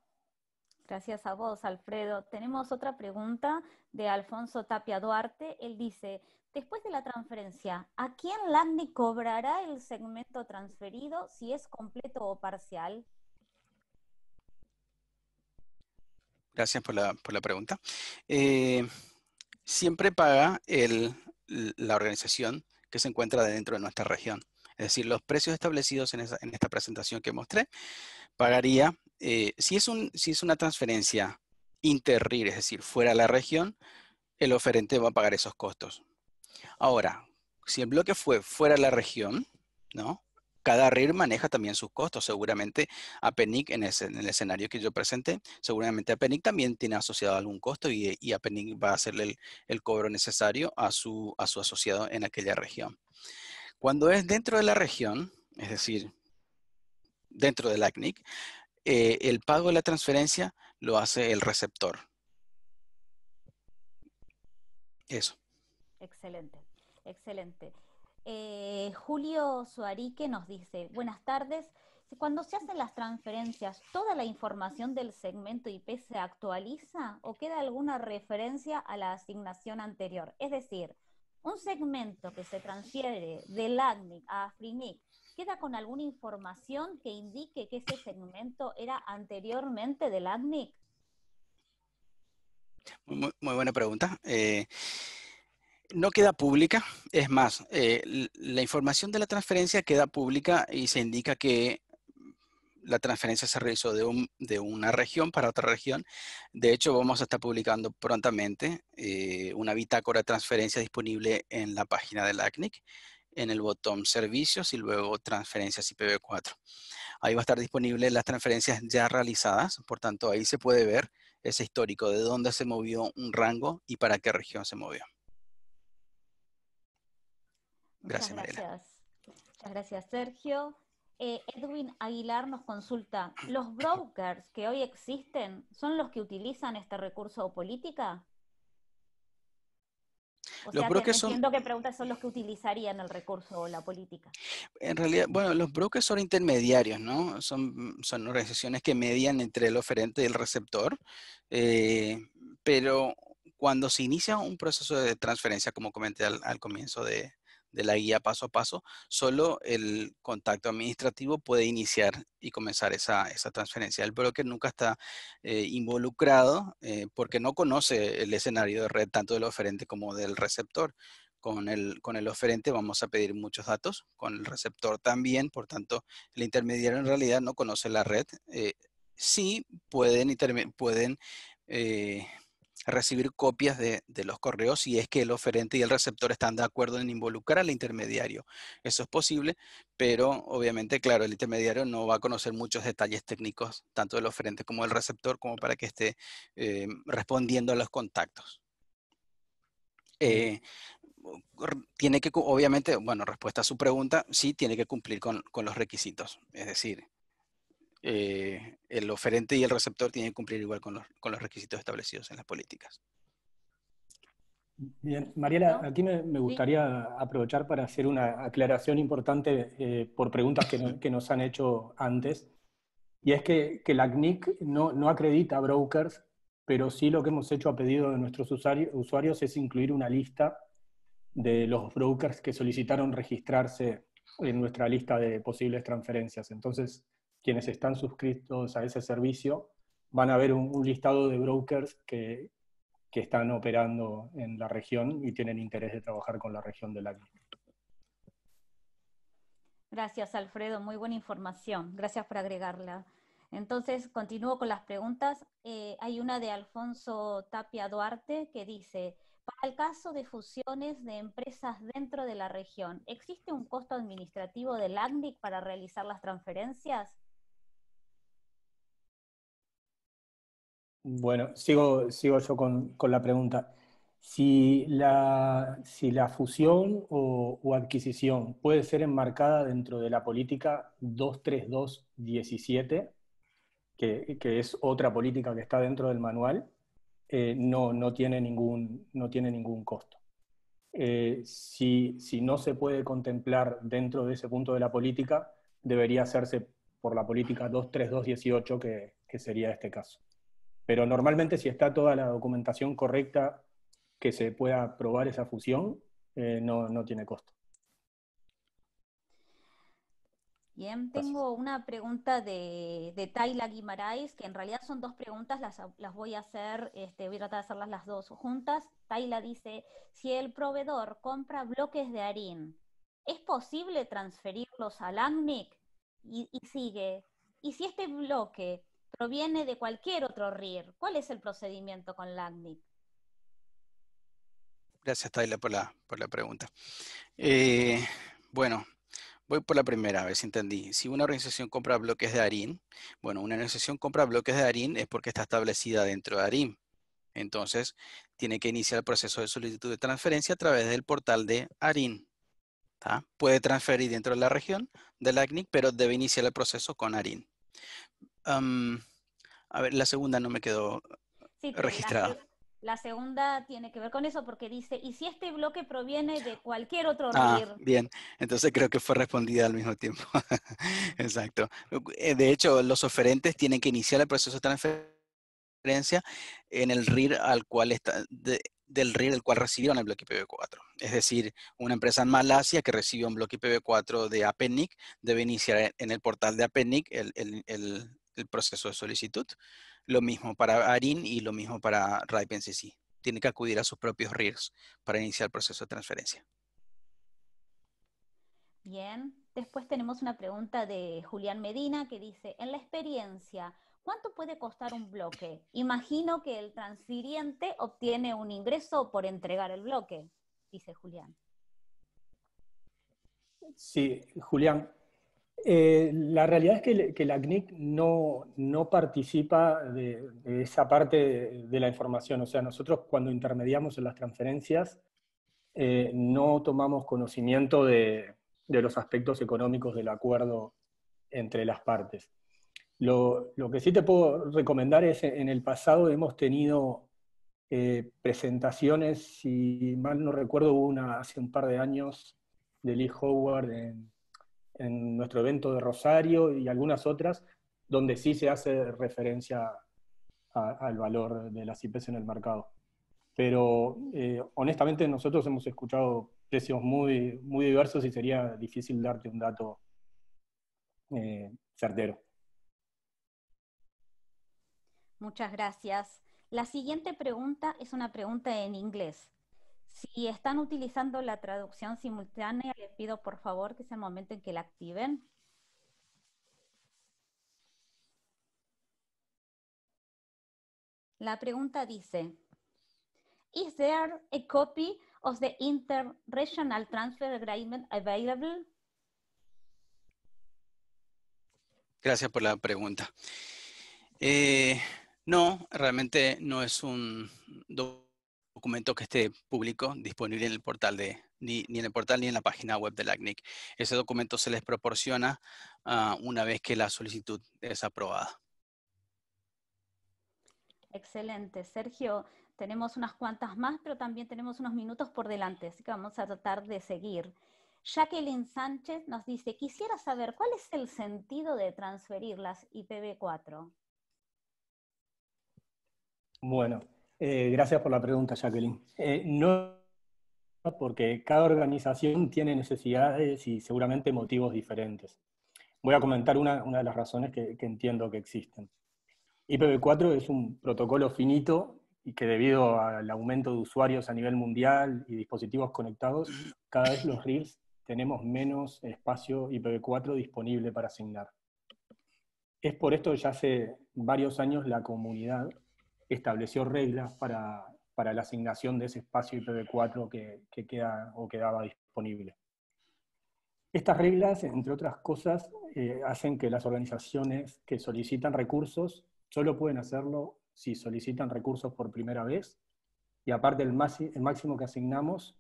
A: Gracias a vos, Alfredo. Tenemos otra pregunta de Alfonso Tapia Duarte. Él dice, después de la transferencia, ¿a quién Landy cobrará el segmento transferido si es completo o parcial?
C: Gracias por la, por la pregunta. Eh, siempre paga la organización que se encuentra dentro de nuestra región. Es decir, los precios establecidos en, esta presentación que mostré, pagaría, eh, si, es una transferencia inter-RIR, es decir, fuera de la región, el oferente va a pagar esos costos. Ahora, si el bloque fue fuera de la región, ¿no? cada RIR maneja también sus costos. Seguramente Apenic, en, en el escenario que yo presenté, seguramente Apenic también tiene asociado algún costo y, y Apenic va a hacerle el, cobro necesario a su, asociado en aquella región. Cuando es dentro de la región, es decir, dentro del ACNIC, eh, el pago de la transferencia lo hace el receptor. Eso.
A: Excelente, excelente. Eh, Julio Suarique nos dice, buenas tardes, cuando se hacen las transferencias, ¿toda la información del segmento IP se actualiza o queda alguna referencia a la asignación anterior? Es decir, un segmento que se transfiere del ACNIC a AFRINIC, ¿queda con alguna información que indique que ese segmento era anteriormente del ACNIC?
C: Muy, buena pregunta. Eh, no queda pública, es más, eh, la información de la transferencia queda pública y se indica que la transferencia se realizó de, una región para otra región. De hecho, vamos a estar publicando prontamente eh, una bitácora de transferencia disponible en la página del ACNIC, en el botón Servicios y luego Transferencias IPv4. Ahí va a estar disponible las transferencias ya realizadas, por tanto, ahí se puede ver ese histórico de dónde se movió un rango y para qué región se movió. Gracias, Muchas
A: gracias. Sergio. Eh, Edwin Aguilar nos consulta, ¿los brokers que hoy existen son los que utilizan este recurso o política?
C: O los sea, brokers son... entiendo
A: que preguntas son los que utilizarían el recurso o la política.
C: En realidad, bueno, los brokers son intermediarios, ¿no? Son, son organizaciones que median entre el oferente y el receptor, eh, pero cuando se inicia un proceso de transferencia, como comenté al comienzo de, de la guía paso a paso, solo el contacto administrativo puede iniciar y comenzar esa, transferencia. El broker nunca está eh, involucrado eh, porque no conoce el escenario de red tanto del oferente como del receptor. Con el, con el oferente vamos a pedir muchos datos, con el receptor también, por tanto, el intermediario en realidad no conoce la red. Eh, sí pueden, pueden recibir copias de, los correos si es que el oferente y el receptor están de acuerdo en involucrar al intermediario. Eso es posible, pero obviamente, claro, el intermediario no va a conocer muchos detalles técnicos, tanto del oferente como del receptor, como para que esté eh, respondiendo a los contactos. Eh, tiene que, obviamente, bueno, respuesta a su pregunta, sí, tiene que cumplir con, con los requisitos. Es decir, eh, el oferente y el receptor tienen que cumplir igual con los, requisitos establecidos en las políticas.
B: Bien, Mariela, aquí me, gustaría aprovechar para hacer una aclaración importante eh, por preguntas que, nos han hecho antes. Y es que, la CNIC no, no, acredita brokers, pero sí lo que hemos hecho a pedido de nuestros usuarios es incluir una lista de los brokers que solicitaron registrarse en nuestra lista de posibles transferencias. Entonces, quienes están suscritos a ese servicio van a ver un, listado de brokers que, están operando en la región y tienen interés de trabajar con la región del LACNIC.
A: Gracias, Alfredo. Muy buena información. Gracias por agregarla. Entonces, continúo con las preguntas. Eh, hay una de Alfonso Tapia Duarte que dice, para el caso de fusiones de empresas dentro de la región, ¿existe un costo administrativo del ACNIC para realizar las transferencias?
B: Bueno, sigo, yo con, la pregunta. Si la, fusión o, adquisición puede ser enmarcada dentro de la política 23217, que, que es otra política que está dentro del manual, eh, no, no, tiene ningún, costo. Eh, si, no se puede contemplar dentro de ese punto de la política, debería hacerse por la política 23218, que, que sería este caso. Pero normalmente si está toda la documentación correcta que se pueda probar esa fusión, eh, no, tiene costo.
A: Bien, tengo una pregunta de, Tayla Guimaraes, que en realidad son dos preguntas, las, voy a hacer, este, voy a tratar de hacerlas las dos juntas. Tayla dice, si el proveedor compra bloques de harín, ¿es posible transferirlos al ANMIC? y sigue, ¿y si este bloque proviene de cualquier otro RIR. ¿Cuál es el procedimiento con LACNIC?
C: Gracias, Taila, por la, pregunta. Eh, bueno, voy por la primera, a ver entendí. Si una organización compra bloques de ARIN, bueno, una organización compra bloques de ARIN es porque está establecida dentro de ARIN. Entonces, tiene que iniciar el proceso de solicitud de transferencia a través del portal de ARIN. Puede transferir dentro de la región de LACNIC, pero debe iniciar el proceso con ARIN a ver, la segunda no me quedó
A: registrada. La, segunda tiene que ver con eso porque dice, ¿y si este bloque proviene de cualquier otro ah, RIR? Bien,
C: entonces creo que fue respondida al mismo tiempo. (laughs) Exacto. Eh, de hecho, los oferentes tienen que iniciar el proceso de transferencia en el RIR al cual está, del RIR del cual recibieron el bloque IPv4. Es decir, una empresa en Malasia que recibe un bloque IPv4 de APNIC debe iniciar en el portal de APNIC el, el proceso de solicitud. Lo mismo para ARIN y lo mismo para RIPE Tiene que acudir a sus propios RIRS para iniciar el proceso de transferencia.
A: Bien, después tenemos una pregunta de Julián Medina que dice, en la experiencia, ¿cuánto puede costar un bloque? Imagino que el transfiriente obtiene un ingreso por entregar el bloque, dice Julián.
B: Sí, Julián, eh, la realidad es que, la CNIC no, no participa de, esa parte de, la información. O sea, nosotros cuando intermediamos en las transferencias eh, no tomamos conocimiento de, los aspectos económicos del acuerdo entre las partes. Lo, lo que sí te puedo recomendar es, en el pasado hemos tenido eh, presentaciones, si mal no recuerdo, hubo una hace un par de años de Lee Howard en en nuestro evento de Rosario y algunas otras, donde sí se hace referencia al valor de las IPs en el mercado. Pero eh, honestamente nosotros hemos escuchado precios muy, muy diversos y sería difícil darte un dato eh, certero.
A: Muchas gracias. La siguiente pregunta es una pregunta en inglés. Si están utilizando la traducción simultánea, les pido por favor que sea el momento en que la activen. La pregunta dice, ¿Is there a copy of the Interregional Transfer Agreement available?
C: Gracias por la pregunta. Eh, no, realmente no es un documento documento que esté público disponible en el portal de, ni, en el portal ni en la página web del ACNIC. Ese documento se les proporciona ah, una vez que la solicitud es aprobada.
A: Excelente. Sergio, tenemos unas cuantas más, pero también tenemos unos minutos por delante, así que vamos a tratar de seguir. Jacqueline Sánchez nos dice, quisiera saber cuál es el sentido de transferir las IPv4.
B: Bueno, eh, gracias por la pregunta, Jacqueline. Eh, no, porque cada organización tiene necesidades y seguramente motivos diferentes. Voy a comentar una, de las razones que, que entiendo que existen. IPv4 es un protocolo finito y que debido al aumento de usuarios a nivel mundial y dispositivos conectados, cada vez los RILs tenemos menos espacio IPv4 disponible para asignar. Es por esto que ya hace varios años la comunidad estableció reglas para, la asignación de ese espacio IPv4 que, queda o quedaba disponible. Estas reglas, entre otras cosas, eh, hacen que las organizaciones que solicitan recursos solo pueden hacerlo si solicitan recursos por primera vez, y aparte el, el máximo que asignamos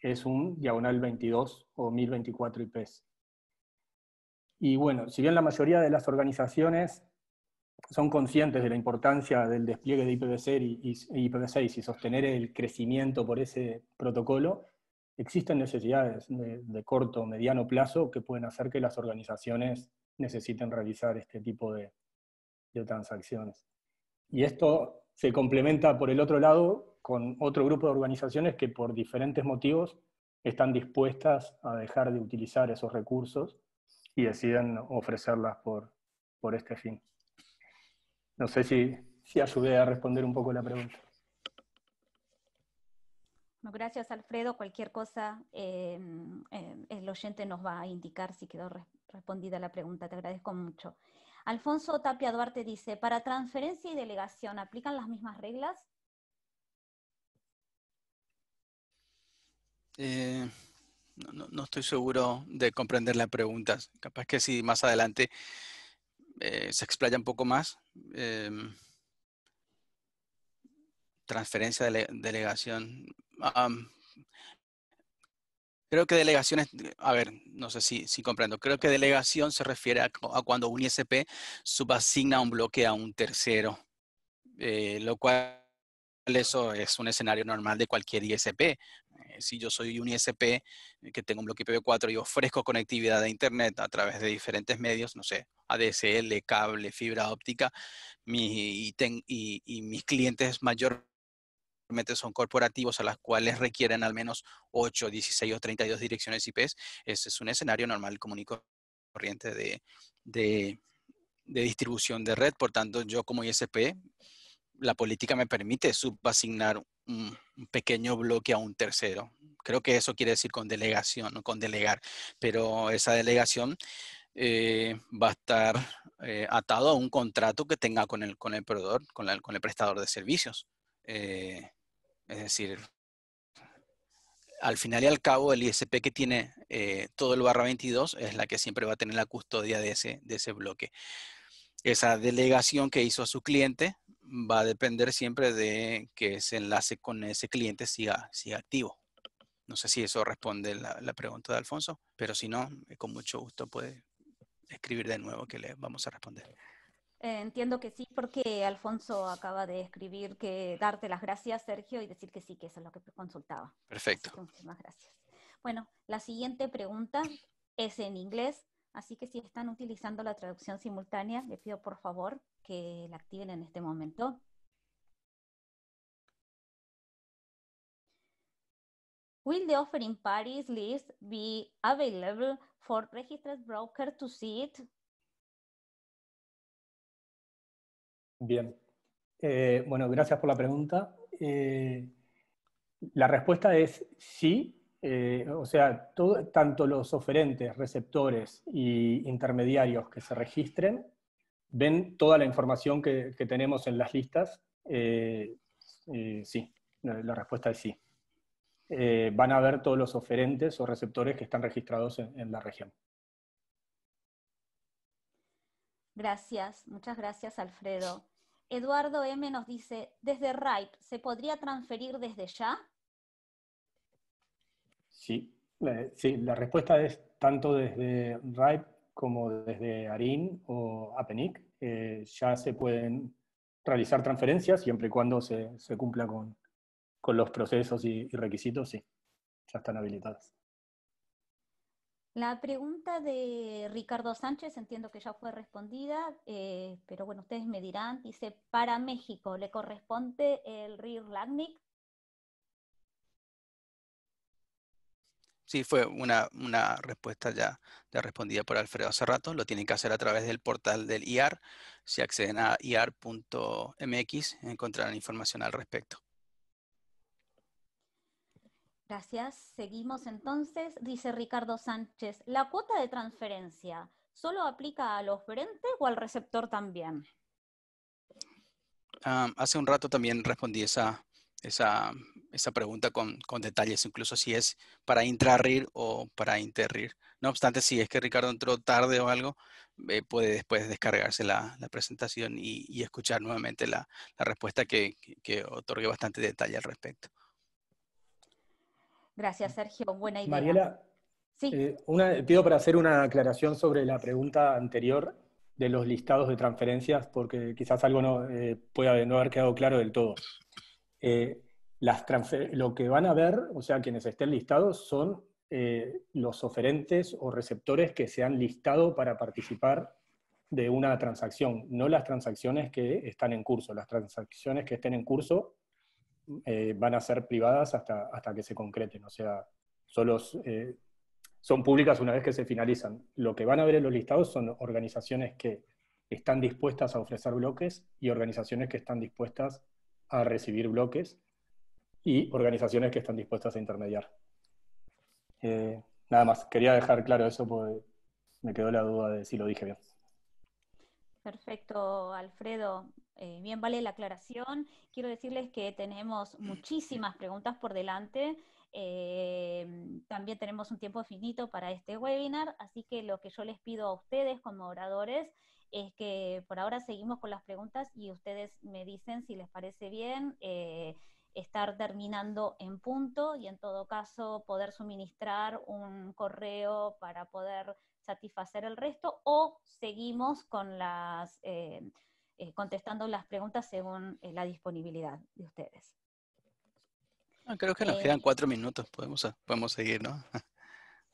B: es un diagonal 22 o 1024 IPs. Y bueno, si bien la mayoría de las organizaciones son conscientes de la importancia del despliegue de IPv6 y, y, y sostener el crecimiento por ese protocolo, existen necesidades de, corto o mediano plazo que pueden hacer que las organizaciones necesiten realizar este tipo de, transacciones. Y esto se complementa por el otro lado con otro grupo de organizaciones que por diferentes motivos están dispuestas a dejar de utilizar esos recursos y deciden ofrecerlas por este fin. No sé si, si ayudé a responder un poco la pregunta.
A: No, gracias, Alfredo. Cualquier cosa, eh, eh, el oyente nos va a indicar si quedó respondida la pregunta. Te agradezco mucho. Alfonso Tapia Duarte dice, ¿para transferencia y delegación aplican las mismas reglas?
C: Eh, no, no, estoy seguro de comprender la pregunta. Capaz que sí, más adelante eh, se explaya un poco más. Em, transferencia, de delegación. creo que delegaciones, a ver, no sé si, si comprendo. Creo que delegación se refiere a, cuando un ISP subasigna un bloque a un tercero, eh, lo cual eso es un escenario normal de cualquier ISP, eh, si yo soy un ISP eh, que tengo un bloque IPv4 y ofrezco conectividad a Internet a través de diferentes medios, no sé, ADSL, cable, fibra óptica, y, mis clientes mayormente son corporativos a las cuales requieren al menos 8, 16 o 32 direcciones IPs, ese es un escenario normal, común y corriente de distribución de red. Por tanto, yo como ISP la política me permite subasignar un, pequeño bloque a un tercero. Creo que eso quiere decir con delegación, no con delegar, pero esa delegación eh, va a estar eh, atado a un contrato que tenga con el, con el proveedor, con, el prestador de servicios. Eh, es decir, al final y al cabo, el ISP que tiene todo el barra 22 es la que siempre va a tener la custodia de ese, de ese bloque. Esa delegación que hizo a su cliente va a depender siempre de que ese enlace con ese cliente siga, siga activo. No sé si eso responde la, pregunta de Alfonso, pero si no, eh, con mucho gusto puede escribir de nuevo que le vamos a responder.
A: Eh, entiendo que sí, porque Alfonso acaba de escribir que darte las gracias, Sergio, y decir que sí, que eso es lo que consultaba.
C: Perfecto. muchísimas
A: gracias. Bueno, la siguiente pregunta es en inglés, así que si están utilizando la traducción simultánea, le pido por favor que la activen en este momento. Will the offering parties list be available for registered broker to see it?
B: Bien. Eh, bueno, gracias por la pregunta. Eh, la respuesta es sí. Eh, o sea, tanto los oferentes, receptores y intermediarios que se registren ven toda la información que, tenemos en las listas? Eh, eh, sí, la, respuesta es sí. Eh, van a ver todos los oferentes o receptores que están registrados en, la región.
A: Gracias, muchas gracias Alfredo. Eduardo M nos dice, desde RIPE, ¿se podría transferir desde ya?
B: Sí, sí, la respuesta es tanto desde RIPE como desde ARIN o APENIC, eh, ya se pueden realizar transferencias siempre y cuando se, cumpla con, los procesos y, requisitos, sí, ya están habilitadas.
A: La pregunta de Ricardo Sánchez, entiendo que ya fue respondida, eh, pero bueno, ustedes me dirán, dice, para México, ¿le corresponde el RIR LACNIC?
C: Sí, fue una, respuesta ya, ya, respondida por Alfredo hace rato. Lo tienen que hacer a través del portal del IAR. Si acceden a iar.mx encontrarán información al respecto.
A: Gracias. Seguimos entonces. Dice Ricardo Sánchez, ¿la cuota de transferencia solo aplica a los oferente o al receptor también?
C: Ah, hace un rato también respondí esa, esa, esa pregunta con, con, detalles, incluso si es para intrarrir o para interrir. No obstante, si es que Ricardo entró tarde o algo, eh, puede después descargarse la, la presentación y, y, escuchar nuevamente la, la respuesta que, que, otorgue bastante detalle al respecto.
A: Gracias, Sergio. Buena idea. Mariela, sí.
B: Eh, pido para hacer una aclaración sobre la pregunta anterior de los listados de transferencias, porque quizás algo no eh, pueda no haber quedado claro del todo. Eh, las lo que van a ver, o sea, quienes estén listados, son eh, los oferentes o receptores que se han listado para participar de una transacción, no las transacciones que están en curso. Las transacciones que estén en curso eh, van a ser privadas hasta, hasta que se concreten, o sea, son públicas una vez que se finalizan. Lo que van a ver en los listados son organizaciones que están dispuestas a ofrecer bloques y organizaciones que están dispuestas a recibir bloques y organizaciones que están dispuestas a intermediar. Eh, nada más, quería dejar claro eso porque me quedó la duda de si lo dije bien.
A: Perfecto, Alfredo. Eh, bien, vale la aclaración. Quiero decirles que tenemos muchísimas preguntas por delante. Eh, también tenemos un tiempo finito para este webinar, así que lo que yo les pido a ustedes como oradores es que por ahora seguimos con las preguntas y ustedes me dicen si les parece bien eh, estar terminando en punto y en todo caso poder suministrar un correo para poder satisfacer el resto o seguimos con las eh, eh, contestando las preguntas según la disponibilidad de ustedes. Ah, creo que nos quedan
C: cuatro minutos, podemos, podemos seguir, ¿no? (laughs)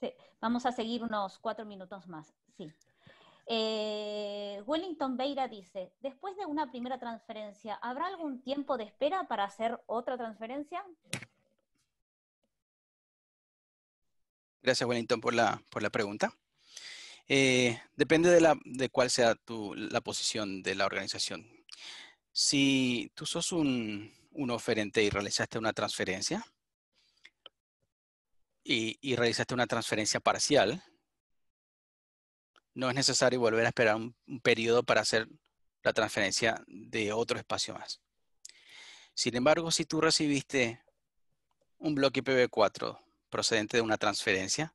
A: sí, vamos a seguir unos cuatro minutos más, sí. Eh, Wellington Beira dice, después de una primera transferencia, ¿habrá algún tiempo de espera para hacer otra transferencia?
C: Gracias, Wellington, por la, por la pregunta. Eh, depende de, la, de cuál sea tu, la posición de la organización. Si tú sos un, oferente y realizaste una transferencia y, realizaste una transferencia parcial, no es necesario volver a esperar un, periodo para hacer la transferencia de otro espacio más. Sin embargo, si tú recibiste un bloque IPv4 procedente de una transferencia,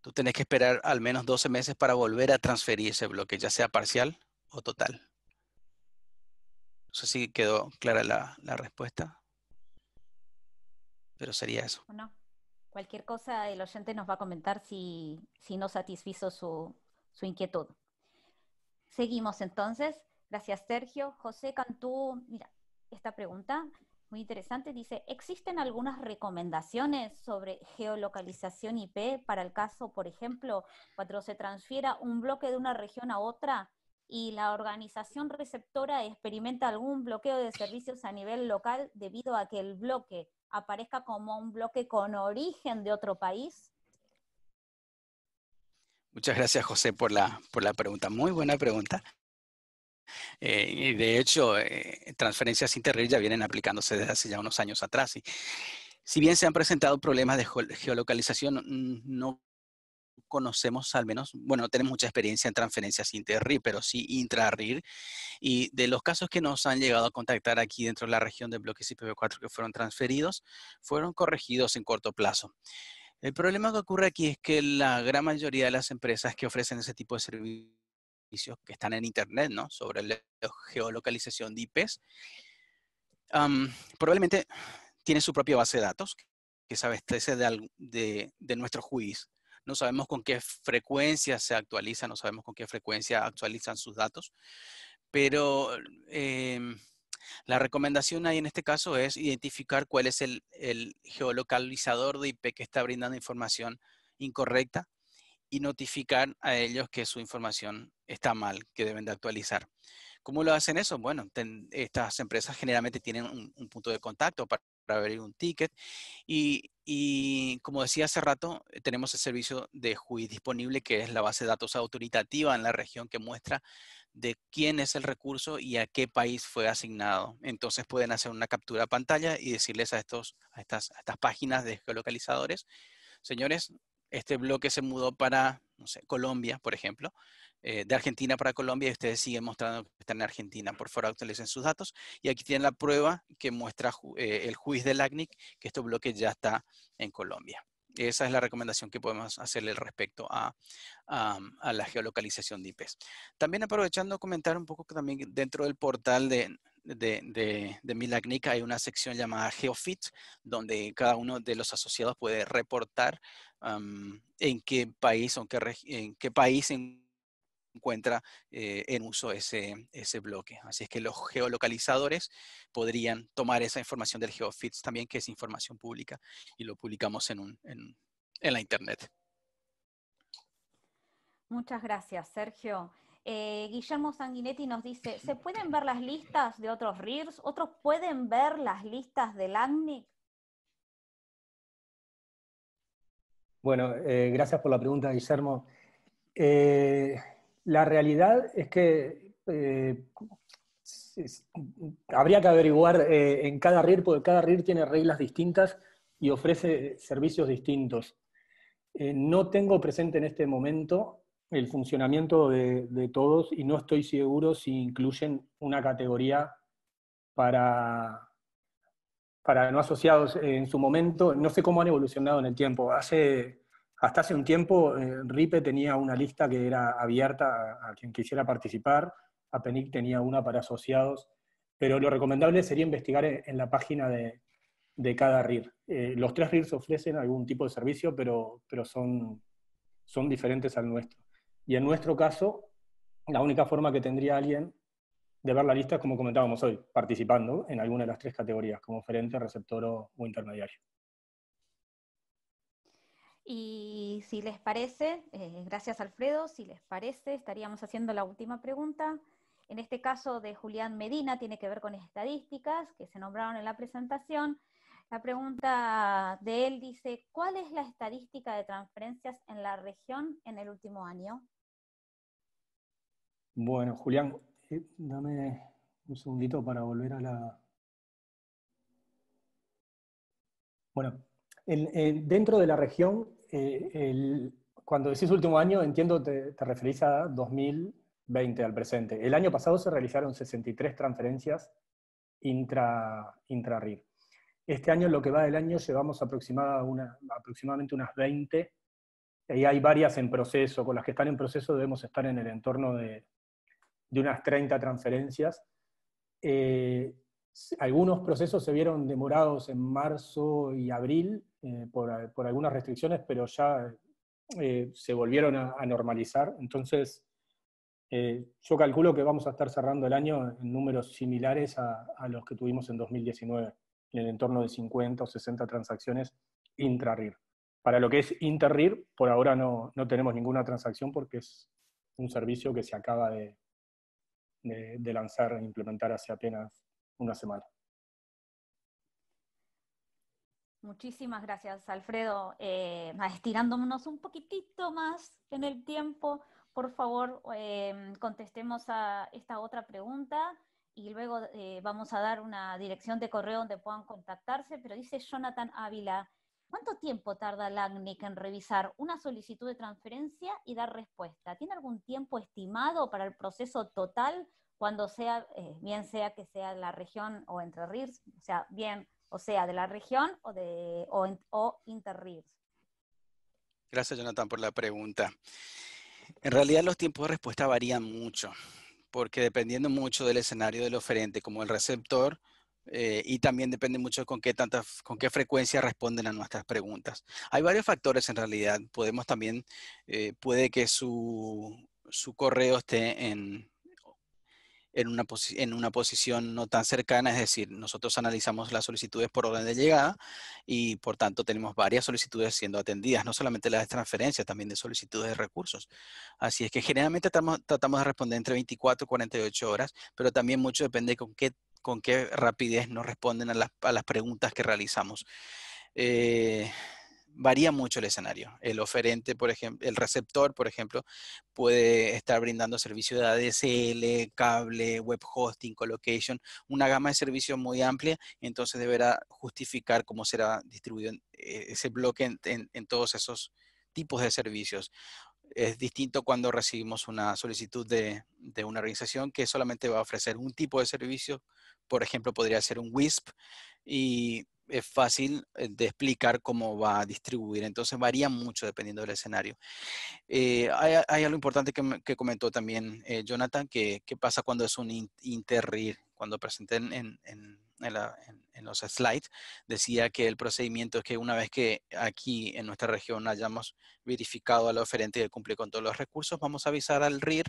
C: tú tenés que esperar al menos 12 meses para volver a transferir ese bloque, ya sea parcial o total. No sé si quedó clara la, la respuesta, pero sería eso.
A: Cualquier cosa, el oyente nos va a comentar si, no satisfizo su, inquietud. Seguimos entonces. Gracias, Sergio. José Cantú, mira, esta pregunta muy interesante. Dice, ¿existen algunas recomendaciones sobre geolocalización IP para el caso, por ejemplo, cuando se transfiera un bloque de una región a otra y la organización receptora experimenta algún bloqueo de servicios a nivel local debido a que el bloque aparezca como un bloque con origen de otro país?
C: Muchas gracias, José, por la, por la pregunta. Muy buena pregunta. Eh, y de hecho, eh, transferencias interrillas ya vienen aplicándose desde hace ya unos años atrás. Y si bien se han presentado problemas de geolocalización, no conocemos al menos, bueno, tenemos mucha experiencia en transferencias interRIR, pero sí intraRIR. Y de los casos que nos han llegado a contactar aquí dentro de la región de bloques IPv4 que fueron transferidos, fueron corregidos en corto plazo. El problema que ocurre aquí es que la gran mayoría de las empresas que ofrecen ese tipo de servicios que están en Internet, ¿no? Sobre la geolocalización de IPs, probablemente tiene su propia base de datos que se abastece de, de, de no sabemos con qué frecuencia se actualiza, no sabemos con qué frecuencia actualizan sus datos, pero em, la recomendación ahí en este caso es identificar cuál es el, geolocalizador de IP que está brindando información incorrecta y notificar a ellos que su información está mal, que deben de actualizar. ¿Cómo lo hacen eso? Bueno, estas empresas generalmente tienen un, un, punto de contacto para para abrir un ticket. Y, como decía hace rato, eh, tenemos el servicio de Juiz disponible, que es la base de datos autoritativa en la región que muestra de quién es el recurso y a qué país fue asignado. Entonces pueden hacer una captura de pantalla y decirles a, estos, a estas, estas páginas de geolocalizadores, señores, este bloque se mudó para, no sé, Colombia, por ejemplo, eh, de Argentina para Colombia y ustedes siguen mostrando que están en Argentina. Por favor, actualicen sus datos. Y aquí tienen la prueba que muestra eh, el juicio del ACNIC que este bloque ya está en Colombia. Esa es la recomendación que podemos hacerle respecto a, la geolocalización de IPs. E también aprovechando comentar un poco que también dentro del portal de, de, de, hay una sección llamada GeoFit, donde cada uno de los asociados puede reportar en qué país, en qué, en qué país encuentra eh, en uso ese, bloque. Así es que los geolocalizadores podrían tomar esa información del GeoFits también, que es información pública, y lo publicamos en, en, la Internet.
A: Muchas gracias, Sergio. Eh, Guillermo Sanguinetti nos dice, ¿se pueden ver las listas de otros RIRS? ¿Otros pueden ver las listas del ACNIC?
B: Bueno, eh, gracias por la pregunta, Guillermo. La realidad es que eh, habría que averiguar eh, en cada RIR, porque cada RIR tiene reglas distintas y ofrece servicios distintos. Eh, no tengo presente en este momento el funcionamiento de, de, todos y no estoy seguro si incluyen una categoría para, para no asociados en su momento. No sé cómo han evolucionado en el tiempo. Hace hasta hace un tiempo, eh, RIPE tenía una lista que era abierta a, quien quisiera participar, APENIC tenía una para asociados, pero lo recomendable sería investigar en, la página de, cada RIR. Eh, los tres RIRs ofrecen algún tipo de servicio, pero, son, diferentes al nuestro. Y en nuestro caso, la única forma que tendría alguien de ver la lista es como comentábamos hoy, participando en alguna de las tres categorías, como oferente, receptor o intermediario.
A: Y si les parece, eh, gracias Alfredo, si les parece, estaríamos haciendo la última pregunta. En este caso de Julián Medina, tiene que ver con estadísticas que se nombraron en la presentación. La pregunta de él dice, ¿cuál es la estadística de transferencias en la región en el último año?
B: Bueno, Julián, eh, dame un segundito para volver a la... Bueno, dentro de la región eh, cuando decís último año, entiendo, te, te referís a 2020, al presente. El año pasado se realizaron 63 transferencias intra, intra Este año, lo que va del año, llevamos aproximadamente unas 20 y hay varias en proceso. Con las que están en proceso debemos estar en el entorno de, unas 30 transferencias. Eh, algunos procesos se vieron demorados en marzo y abril eh, por, algunas restricciones, pero ya eh, se volvieron a, normalizar. Entonces, eh, yo calculo que vamos a estar cerrando el año en números similares a, los que tuvimos en 2019, en el entorno de 50 o 60 transacciones intra Para lo que es inter por ahora no, tenemos ninguna transacción porque es un servicio que se acaba de, de lanzar e implementar hace apenas una semana.
A: Muchísimas gracias, Alfredo. Eh, estirándonos un poquitito más en el tiempo, por favor, em, contestemos a esta otra pregunta y luego eh, vamos a dar una dirección de correo donde puedan contactarse, pero dice Jonathan Ávila, ¿cuánto tiempo tarda el en revisar una solicitud de transferencia y dar respuesta? ¿Tiene algún tiempo estimado para el proceso total cuando sea, eh, bien sea que sea de la región o entre RIRS, o sea, bien, o sea, de la región o, de, o, inter RIRS.
C: Gracias, Jonathan, por la pregunta. En realidad los tiempos de respuesta varían mucho, porque dependiendo mucho del escenario del oferente, como el receptor, eh, y también depende mucho con qué, tanta, con qué frecuencia responden a nuestras preguntas. Hay varios factores en realidad. Podemos también, eh, puede que su, su correo esté en, en una, en una posición no tan cercana, es decir, nosotros analizamos las solicitudes por orden de llegada y por tanto tenemos varias solicitudes siendo atendidas, no solamente las de transferencia, también de solicitudes de recursos. Así es que generalmente tratamos, tratamos de responder entre 24 y 48 horas, pero también mucho depende con qué, con qué rapidez nos responden a las, a las preguntas que realizamos. Eh, varía mucho el escenario. El oferente, por ejemplo, el receptor, por ejemplo, puede estar brindando servicio de ADSL, cable, web hosting, colocation, una gama de servicios muy amplia, entonces deberá justificar cómo será distribuido eh, ese bloque en, todos esos tipos de servicios. Es distinto cuando recibimos una solicitud de, de una organización que solamente va a ofrecer un tipo de servicio, por ejemplo, podría ser un WISP, y es fácil eh, de explicar cómo va a distribuir. Entonces varía mucho dependiendo del escenario. Eh, hay, algo importante que, comentó también eh, Jonathan, que, pasa cuando es un interrir, cuando presenten en, los slides, decía que el procedimiento es que una vez que aquí en nuestra región hayamos verificado al oferente que cumple con todos los recursos, vamos a avisar al RIR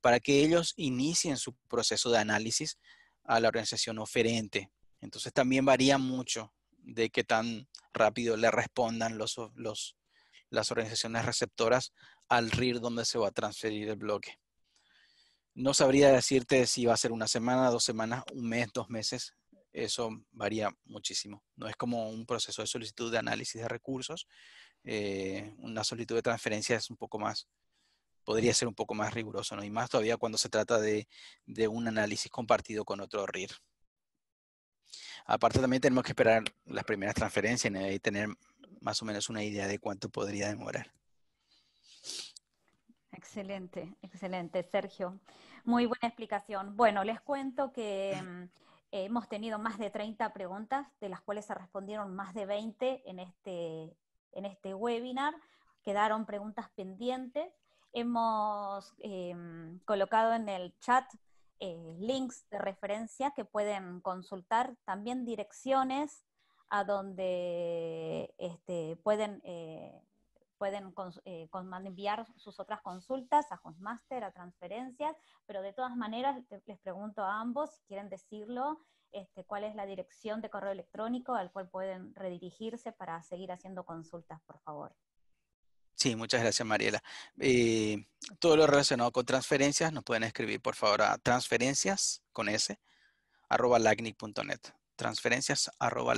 C: para que ellos inicien su proceso de análisis a la organización oferente entonces también varía mucho de qué tan rápido le respondan las organizaciones receptoras al RIR donde se va a transferir el bloque. No sabría decirte si va a ser una semana, dos semanas, un mes, dos meses. Eso varía muchísimo. No es como un proceso de solicitud de análisis de recursos. Eh, una solicitud de transferencia es un poco más, podría ser un poco más riguroso, ¿no? Y más todavía cuando se trata de un análisis compartido con otro RIR. Aparte también tenemos que esperar las primeras transferencias y tener más o menos una idea de cuánto podría demorar.
A: Excelente, excelente, Sergio. Muy buena explicación. Bueno, les cuento que mm, hemos tenido más de 30 preguntas, de las cuales se respondieron más de 20 en este, en este webinar. Quedaron preguntas pendientes. Hemos em, colocado en el chat eh, links de referencia que pueden consultar, también direcciones a donde este, pueden, eh, eh, enviar sus otras consultas, a Hostmaster, a transferencias, pero de todas maneras les pregunto a ambos si quieren decirlo, este, cuál es la dirección de correo electrónico al cual pueden redirigirse para seguir haciendo consultas, por favor.
C: Sí, muchas gracias, Mariela. Eh, todo lo relacionado con transferencias nos pueden escribir, por favor, a transferencias con s arroba Transferencias arroba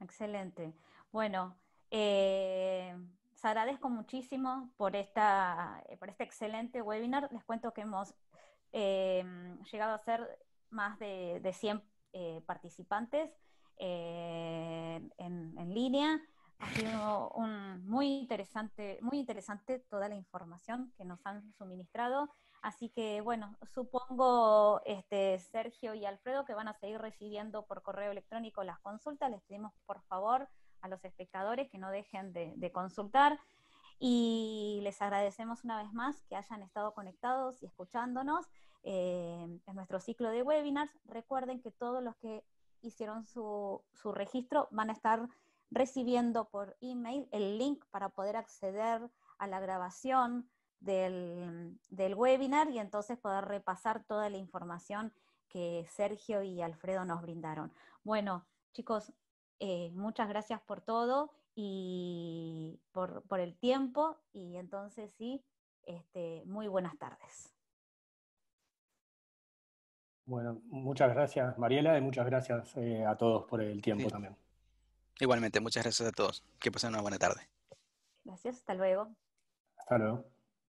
A: Excelente. Bueno, eh, agradezco muchísimo por, esta, eh, por este excelente webinar. Les cuento que hemos eh, llegado a ser más de, 100 participantes en línea ha sido un, muy, interesante, muy interesante toda la información que nos han suministrado. Así que bueno, supongo este, Sergio y Alfredo que van a seguir recibiendo por correo electrónico las consultas. Les pedimos por favor a los espectadores que no dejen de, consultar. Y les agradecemos una vez más que hayan estado conectados y escuchándonos en eh, nuestro ciclo de webinars. Recuerden que todos los que hicieron su, su registro van a estar recibiendo por email el link para poder acceder a la grabación del, webinar y entonces poder repasar toda la información que Sergio y Alfredo nos brindaron. Bueno, chicos, eh, muchas gracias por todo y por, el tiempo y entonces sí, este, muy buenas tardes.
B: Bueno, muchas gracias Mariela y muchas gracias eh, a todos por el
C: tiempo también. Igualmente, muchas gracias a todos. Que pasen una buena tarde.
A: Gracias, hasta luego.
C: Hasta luego.